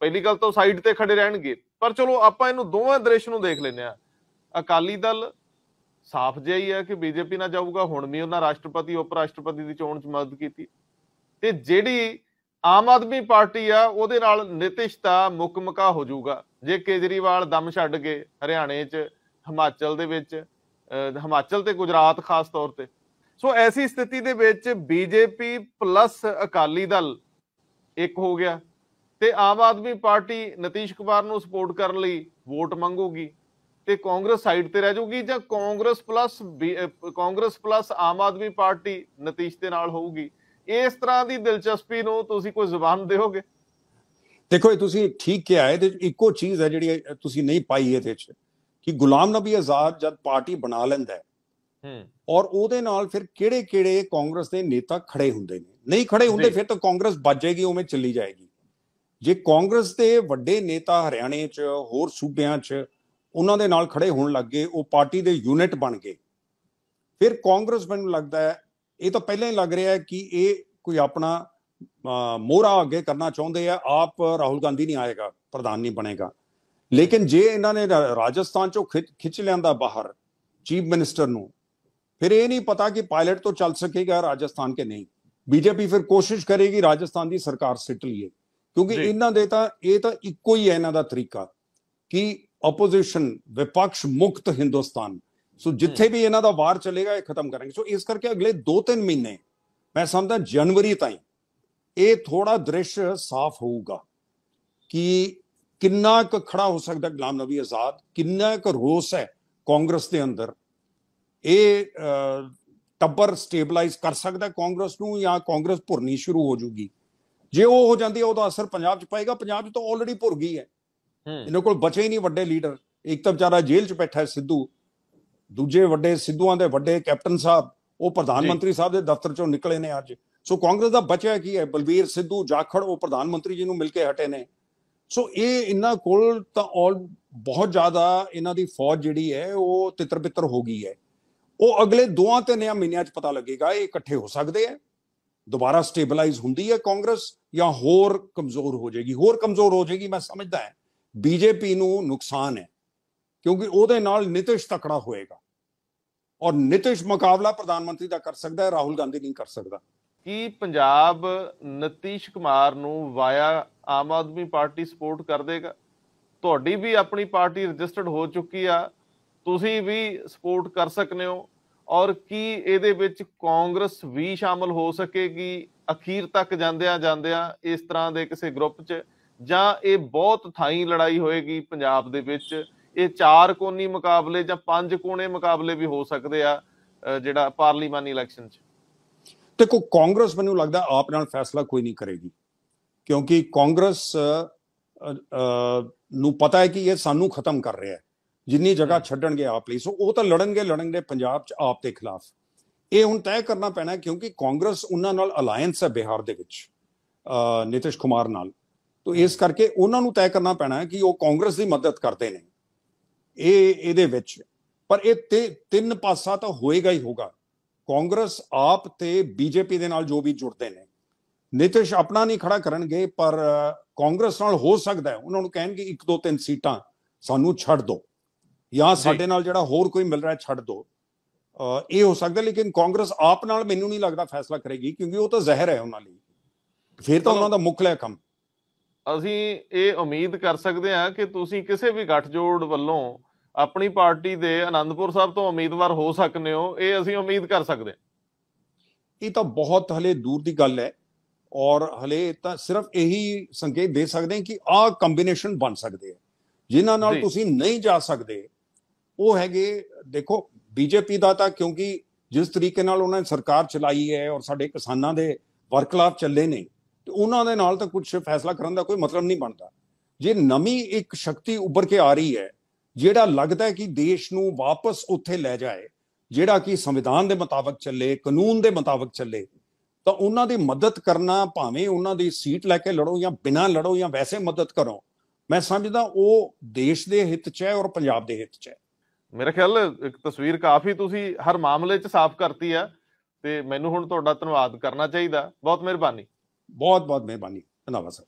ਪਹਿਲੀ ਗੱਲ ਤਾਂ ਸਾਈਡ ਤੇ ਖੜੇ ਰਹਿਣਗੇ ਪਰ ਚਲੋ ਆਪਾਂ ਇਹਨੂੰ ਦੋਵੇਂ ਦ੍ਰਿਸ਼ ਨੂੰ ਦੇਖ ਲੈਨੇ ਆ ਅਕਾਲੀ ਦਲ ਸਾਫ਼ ਹੀ ਹੈ ਕਿ ਬੀਜੇਪੀ ਨਾਲ ਜਾਊਗਾ ਹੁਣ ਵੀ ਉਹਨਾਂ ਰਾਸ਼ਟਰਪਤੀ ਉਪ ਰਾਸ਼ਟਰਪਤੀ ਦੀ ਚੋਣ 'ਚ ਮਦਦ ਕੀਤੀ ਤੇ ਜਿਹੜੀ ਆਮ ਆਦਮੀ ਪਾਰਟੀ ਆ ਉਹਦੇ ਨਾਲ ਨਿਤਿਸ਼ ਦਾ ਮੁਕਮਕਾ ਹੋ ਜਾਊਗਾ ਜੇ ਕੇਜਰੀਵਾਲ ਦਮ ਛੱਡ ਗਏ ਹਰਿਆਣੇ 'ਚ ਹਿਮਾਚਲ ਦੇ ਵਿੱਚ ਹਿਮਾਚਲ ਤੇ ਗੁਜਰਾਤ ਖਾਸ ਤੌਰ ਤੇ ਸੋ ਐਸੀ ਸਥਿਤੀ ਦੇ ਵਿੱਚ ਬੀਜੇਪੀ ਪਲੱਸ ਅਕਾਲੀ ਦਲ ਇੱਕ ਹੋ ਗਿਆ ਤੇ ਆਮ ਆਦਮੀ ਪਾਰਟੀ ਨਤੀਸ਼ ਕੁਮਾਰ ਨੂੰ ਸਪੋਰਟ ਕਰਨ ਲਈ ਵੋਟ ਮੰਗੂਗੀ ਤੇ ਕਾਂਗਰਸ ਸਾਈਡ ਤੇ ਰਹਿ ਜਾਊਗੀ ਜਾਂ Congress plus Congress plus Aam Aadmi Party Nitish ਦੇ ਨਾਲ ਹੋਊਗੀ ਇਸ ਤਰ੍ਹਾਂ ਦੀ ਦਿਲਚਸਪੀ ਨੂੰ ਤੁਸੀਂ ਕੋਈ ਜ਼ੁਬਾਨ ਦੇਹੋਗੇ ਦੇਖੋ ਇਹ ਤੁਸੀਂ ਠੀਕ ਕਿਹਾ ਹੈ ਤੇ ਇੱਕੋ ਚੀਜ਼ ਹੈ ਜਿਹੜੀ ਤੁਸੀਂ ਨਹੀਂ ਪਾਈ ਇਹਦੇ 'ਚ ਕਿ ਗੁਲਾਮ ਨਬੀ ਆਜ਼ਾਦ ਜਦ ਪਾਰਟੀ ਬਣਾ ਲੈਂਦਾ ਹੈ ਔਰ ਉਹਦੇ ਨਾਲ ਫਿਰ ਕਿਹੜੇ-ਕਿਹੜੇ ਕਾਂਗਰਸ ਦੇ ਨੇਤਾ ਖੜੇ ਹੁੰਦੇ ਨੇ ਨਹੀਂ ਖੜੇ ਹੁੰਦੇ ਫਿਰ ਤਾਂ ਕਾਂਗਰਸ ਬਚ ਜਾਏਗੀ ਉਵੇਂ ਚੱਲੀ ਜਾਏਗੀ ਜੇ ਕਾਂਗਰਸ ਦੇ ਵੱਡੇ ਨੇਤਾ ਹਰਿਆਣੇ 'ਚ ਹੋਰ ਸੂਬਿਆਂ 'ਚ ਉਹਨਾਂ ਦੇ ਨਾਲ ਖੜੇ ਹੋਣ ਲੱਗੇ ਉਹ ਪਾਰਟੀ ਦੇ ਯੂਨਿਟ ਬਣ ਗਏ ਫਿਰ ਕਾਂਗਰਸ ਮੈਨੂੰ ਲੱਗਦਾ ਹੈ ਇਹ ਤਾਂ ਪਹਿਲਾਂ ਹੀ ਲੱਗ ਰਿਹਾ ਹੈ ਕਿ ਇਹ ਕੋਈ ਆਪਣਾ ਮੋਹਰਾ ਅੱਗੇ ਕਰਨਾ ਚਾਹੁੰਦੇ ਆ ਆਪ ਰਾਹੁਲ ਗਾਂਧੀ ਨਹੀਂ ਆਏਗਾ ਪ੍ਰਧਾਨ ਨਹੀਂ ਬਣੇਗਾ ਲੇਕਿਨ ਜੇ ਇਹਨਾਂ ਨੇ ਰਾਜਸਥਾਨ ਚੋਂ ਖਿੱਚ ਲਿਆਂਦਾ ਬਾਹਰ ਚੀਫ ਮਿਨਿਸਟਰ ਨੂੰ ਫਿਰ ਇਹ ਨਹੀਂ ਪਤਾ ਕਿ ਪਾਇਲਟ ਤੋਂ ਚੱਲ ਸਕੇਗਾ ਰਾਜਸਥਾਨ ਕੇ ਨਹੀਂ ਬੀਜੇਪੀ ਫਿਰ ਕੋਸ਼ਿਸ਼ ਕਰੇਗੀ ਰਾਜਸਥਾਨ ਦੀ ਸਰਕਾਰ ਸਿੱਟ ਲਈਏ ਕਿਉਂਕਿ ਇਹਨਾਂ ਦੇ ਤਾਂ ਇਹ ਤਾਂ ਇੱਕੋ ਹੀ ਹੈ ਇਹਨਾਂ ਦਾ ਤਰੀਕਾ ਕਿ ਆਪੋਜੀਸ਼ਨ ਵਿਪਕਸ਼ ਮੁਕਤ ਹਿੰਦੁਸਤਾਨ ਸੋ ਜਿੱਥੇ ਵੀ ਇਹਨਾਂ ਦਾ ਵਾਰ ਚੱਲੇਗਾ ਇਹ ਖਤਮ ਕਰਾਂਗੇ ਸੋ ਇਸ ਕਰਕੇ ਅਗਲੇ 2-3 ਮਹੀਨੇ ਮੈਂ ਸਮਝਦਾ ਜਨਵਰੀ ਤਾਈਂ ਇਹ ਥੋੜਾ ਦ੍ਰਿਸ਼ ਸਾਫ਼ ਹੋਊਗਾ ਕਿ ਕਿੰਨਾ ਕੁ ਖੜਾ ਹੋ ਸਕਦਾ ਗੁਲਾਮ ਨਬੀ ਆਜ਼ਾਦ ਕਿੰਨਾ ਕੁ ਰੋਸ ਹੈ ਕਾਂਗਰਸ ਦੇ ਅੰਦਰ ਇਹ ਟੱਬਰ ਸਟੇਬਲਾਈਜ਼ ਕਰ ਸਕਦਾ ਕਾਂਗਰਸ ਨੂੰ ਜਾਂ ਕਾਂਗਰਸ ਭੁਰਨੀ ਸ਼ੁਰੂ ਹੋ ਜੂਗੀ ਜੇ ਉਹ ਹੋ ਜਾਂਦੀ ਹੈ ਉਹਦਾ ਅਸਰ ਪੰਜਾਬ 'ਚ ਪਏਗਾ ਪੰਜਾਬ 'ਚ ਤਾਂ ਆਲਰੇਡੀ ਭੁਰ ਗਈ ਹੈ ਇਹਨਾਂ ਕੋਲ ਬਚੇ ਹੀ ਨਹੀਂ ਵੱਡੇ ਲੀਡਰ ਇੱਕ ਤਾਂ ਵਿਚਾਰਾ ਜੇਲ੍ਹ 'ਚ ਬੈਠਾ ਹੈ ਸਿੱਧੂ ਦੂਜੇ ਵੱਡੇ ਸਿੱਧੂਆਂ ਦੇ ਵੱਡੇ ਕੈਪਟਨ ਸਾਹਿਬ ਉਹ ਪ੍ਰਧਾਨ ਮੰਤਰੀ ਸਾਹਿਬ ਦੇ ਦਫ਼ਤਰ ਚੋਂ ਨਿਕਲੇ ਨੇ ਅੱਜ ਸੋ ਕਾਂਗਰਸ ਦਾ ਬਚਿਆ ਕੀ ਹੈ ਬਲਬੀਰ ਸਿੱਧੂ ਜਾਖੜ ਉਹ ਪ੍ਰਧਾਨ ਮੰਤਰੀ ਜੀ ਨੂੰ ਮਿਲ ਕੇ ਹਟੇ ਨੇ ਸੋ ਇਹ ਇੰਨਾ ਕੋਲ ਤਾਂ ਆਲ ਬਹੁਤ ਜ਼ਿਆਦਾ ਇਹਨਾਂ ਦੀ ਫੌਜ ਜਿਹੜੀ ਹੈ ਉਹ ਤਿੱਤਰ-ਬਿੱਤਰ ਹੋ ਗਈ ਹੈ ਉਹ ਅਗਲੇ ਦੋਆਂ ਤੇ ਨਿਆ ਮਹੀਨਿਆਂ 'ਚ ਪਤਾ ਲੱਗੇਗਾ ਇਹ ਇਕੱਠੇ ਹੋ ਸਕਦੇ ਆ ਦੁਬਾਰਾ ਸਟੇਬਲਾਈਜ਼ ਹੁੰਦੀ ਹੈ ਕਾਂਗਰਸ ਜਾਂ ਹੋਰ ਕਮਜ਼ੋਰ ਹੋ ਜਾਏਗੀ ਹੋਰ ਕਮਜ਼ੋਰ ਹੋ ਜਾਏਗੀ ਮੈਂ ਸਮਝਦਾ ਹਾਂ ਬੀਜੇਪੀ ਨੂੰ ਨੁਕਸਾਨ ਹੈ ਕਿਉਂਕਿ ਉਹਦੇ ਨਾਲ ਨਿਤਿਸ਼ ਤਕੜਾ ਹੋਏਗਾ ਔਰ ਨਿਤਿਸ਼ ਮੁਕਾਬਲਾ ਪ੍ਰਧਾਨ ਮੰਤਰੀ ਦਾ ਕਰ ਸਕਦਾ ਹੈ ਰਾਹੁਲ ਗਾਂਧੀ ਨਹੀਂ ਕਰ ਸਕਦਾ ਕੀ ਪੰਜਾਬ ਨਤੀਸ਼ ਕੁਮਾਰ ਨੂੰ via Aam Aadmi Party support ਕਰ ਦੇਗਾ ਤੁਹਾਡੀ ਵੀ ਆਪਣੀ ਪਾਰਟੀ ਰਜਿਸਟਰਡ ਹੋ ਚੁੱਕੀ ਆ ਤੁਸੀਂ ਵੀ ਸਪੋਰਟ ਕਰ ਸਕਨੇ ਹੋ ਔਰ ਕੀ ਇਹਦੇ ਵਿੱਚ ਕਾਂਗਰਸ ਵੀ ਸ਼ਾਮਲ ਹੋ ਸਕੇਗੀ ਅਖੀਰ ਤੱਕ ਜਾਂਦਿਆਂ ਜਾਂਦਿਆਂ ਇਸ ਤਰ੍ਹਾਂ ਦੇ ਕਿਸੇ ਗਰੁੱਪ 'ਚ ਜਾਂ ਇਹ ਬਹੁਤ ਥਾਈ ਲੜਾਈ ਹੋਏਗੀ ਪੰਜਾਬ ਦੇ ਵਿੱਚ ਇਹ ਚਾਰ ਕੋਨੀ ਮੁਕਾਬਲੇ ਜਾਂ ਪੰਜ ਕੋਨੇ ਮੁਕਾਬਲੇ ਵੀ ਹੋ ਸਕਦੇ ਆ ਜਿਹੜਾ ਪਾਰਲੀਮਾਨੀ ਇਲੈਕਸ਼ਨ 'ਚ ਤੇ ਕੋ ਕਾਂਗਰਸ ਮੈਨੂੰ ਲੱਗਦਾ ਆਪ ਨਾਲ ਫੈਸਲਾ ਕੋਈ ਨਹੀਂ ਕਰੇਗੀ ਕਿਉਂਕਿ ਕਾਂਗਰਸ ਨੂੰ ਪਤਾ ਹੈ ਕਿ ਇਹ ਸਾਨੂੰ ਖਤਮ ਕਰ ਰਿਹਾ ਹੈ ਜਿੰਨੀ ਜਗ੍ਹਾ ਛੱਡਣਗੇ ਆਪ ਲਈ ਸੋ ਉਹ ਤਾਂ ਲੜਨਗੇ ਲੜਨਗੇ ਪੰਜਾਬ 'ਚ ਆਪ ਦੇ ਖਿਲਾਫ ਇਹ ਹੁਣ ਤੈਅ ਕਰਨਾ ਪੈਣਾ ਕਿਉਂਕਿ ਕਾਂਗਰਸ ਉਹਨਾਂ ਨਾਲ ਅਲਾਈਅੰਸ ਹੈ ਬਿਹਾਰ ਦੇ ਵਿੱਚ ਨਿਤਿਸ਼ ਕੁਮਾਰ ਨਾਲ ਤੋਂ ਇਸ ਕਰਕੇ ਉਹਨਾਂ ਨੂੰ ਤੈਅ ਕਰਨਾ ਪੈਣਾ ਕਿ ਉਹ ਕਾਂਗਰਸ ਦੀ ਮਦਦ ਕਰਦੇ ਨੇ ਇਹ ਇਹਦੇ ਵਿੱਚ ਪਰ ਇਹ ਤਿੰਨ ਪਾਸਾ ਤਾਂ ਹੋਏਗਾ ਹੀ ਹੋਗਾ ਕਾਂਗਰਸ ਆਪ ਤੇ ਬੀਜੇਪੀ ਦੇ ਨਾਲ ਜੋ ਵੀ ਜੁੜਦੇ ਨੇ ਨਿਤਿਸ਼ ਆਪਣਾ ਨਹੀਂ ਖੜਾ ਕਰਨਗੇ ਪਰ ਕਾਂਗਰਸ ਨਾਲ ਹੋ ਸਕਦਾ ਹੈ ਉਹਨਾਂ ਨੂੰ ਕਹਿਣਗੇ ਇੱਕ ਦੋ ਤਿੰਨ ਸੀਟਾਂ ਸਾਨੂੰ ਛੱਡ ਦਿਓ ਜਾਂ ਸਾਡੇ ਨਾਲ ਜਿਹੜਾ ਹੋਰ ਕੋਈ ਮਿਲ ਰਿਹਾ ਛੱਡ ਦਿਓ ਇਹ ਹੋ ਸਕਦਾ ਲੇਕਿਨ ਕਾਂਗਰਸ ਆਪ ਨਾਲ ਮੈਨੂੰ ਨਹੀਂ ਲੱਗਦਾ ਫੈਸਲਾ ਕਰੇਗੀ ਕਿਉਂਕਿ ਉਹ ਤਾਂ ਜ਼ਹਿਰ ਹੈ ਉਹਨਾਂ ਲਈ ਫਿਰ ਤਾਂ ਉਹਨਾਂ ਦਾ ਮੁੱਖ ਲੈ ਕੰਮ ਅਸੀਂ ਇਹ ਉਮੀਦ ਕਰ ਸਕਦੇ ਹਾਂ ਕਿ ਤੁਸੀਂ ਕਿਸੇ ਵੀ ਗੱਠਜੋੜ ਵੱਲੋਂ ਆਪਣੀ ਪਾਰਟੀ ਦੇ ਆਨੰਦਪੁਰ ਸਾਹਿਬ ਤੋਂ ਉਮੀਦਵਾਰ ਹੋ ਸਕਨੇ ਹੋ ਇਹ ਅਸੀਂ ਉਮੀਦ ਕਰ ਸਕਦੇ ਹਾਂ ਇਹ ਤਾਂ ਬਹੁਤ ਹਲੇ ਦੂਰ ਦੀ ਗੱਲ ਹੈ ਔਰ ਹਲੇ ਤਾਂ ਸਿਰਫ ਇਹੀ ਸੰਕੇਤ ਦੇ ਸਕਦੇ ਹਾਂ ਕਿ ਆਹ ਕੰਬੀਨੇਸ਼ਨ ਬਣ ਸਕਦੇ ਆ ਜਿਨ੍ਹਾਂ ਨਾਲ ਤੁਸੀਂ ਨਹੀਂ ਜਾ ਸਕਦੇ ਉਹ ਹੈਗੇ ਦੇਖੋ ਬੀਜੇਪੀ ਦਾ ਤਾਂ ਕਿਉਂਕਿ ਜਿਸ ਤਰੀਕੇ ਨਾਲ ਉਹਨਾਂ ਨੇ ਸਰਕਾਰ ਚਲਾਈ ਹੈ ਔਰ ਸਾਡੇ ਕਿਸਾਨਾਂ ਦੇ ਵਰਕਲਾਫ ਚੱਲੇ ਨੇ ਤੇ ਉਹਨਾਂ ਦੇ ਨਾਲ ਤਾਂ ਕੁਝ ਫੈਸਲਾ ਕਰਨ ਦਾ ਕੋਈ ਮਤਲਬ ਨਹੀਂ ਬਣਦਾ ਜੇ ਨਵੀਂ ਇੱਕ ਸ਼ਕਤੀ ਉੱਭਰ ਕੇ ਆ ਰਹੀ ਹੈ ਜਿਹੜਾ ਲੱਗਦਾ ਹੈ ਕਿ ਦੇਸ਼ ਨੂੰ ਵਾਪਸ ਉੱਥੇ ਲੈ ਜਾਏ ਜਿਹੜਾ ਕਿ ਸੰਵਿਧਾਨ ਦੇ ਮੁਤਾਬਕ ਚੱਲੇ ਕਾਨੂੰਨ ਦੇ ਮੁਤਾਬਕ ਚੱਲੇ ਤਾਂ ਉਹਨਾਂ ਦੀ ਮਦਦ ਕਰਨਾ ਭਾਵੇਂ ਉਹਨਾਂ ਦੀ ਸੀਟ ਲੈ ਕੇ ਲੜੋ ਜਾਂ ਬਿਨਾਂ ਲੜੋ ਜਾਂ ਵੈਸੇ ਮਦਦ ਕਰੋ ਮੈਂ ਸਮਝਦਾ ਉਹ ਦੇਸ਼ ਦੇ ਹਿੱਤ 'ਚ ਹੈ ਔਰ ਪੰਜਾਬ ਦੇ ਹਿੱਤ 'ਚ ਹੈ ਮੇਰੇ ਖਿਆਲ ਇੱਕ ਤਸਵੀਰ ਕਾਫੀ ਤੁਸੀਂ ਹਰ ਮਾਮਲੇ 'ਚ ਸਾਫ਼ ਕਰਤੀ ਆ ਤੇ ਮੈਨੂੰ ਹੁਣ ਤੁਹਾਡਾ ਧੰਨਵਾਦ ਕਰਨਾ ਚਾਹੀਦਾ ਬਹੁਤ ਮਿਹਰਬਾਨੀ ਬਹੁਤ ਬਹੁਤ ਮਿਹਰਬਾਨੀ ਧੰਨਵਾਦ ਸਰ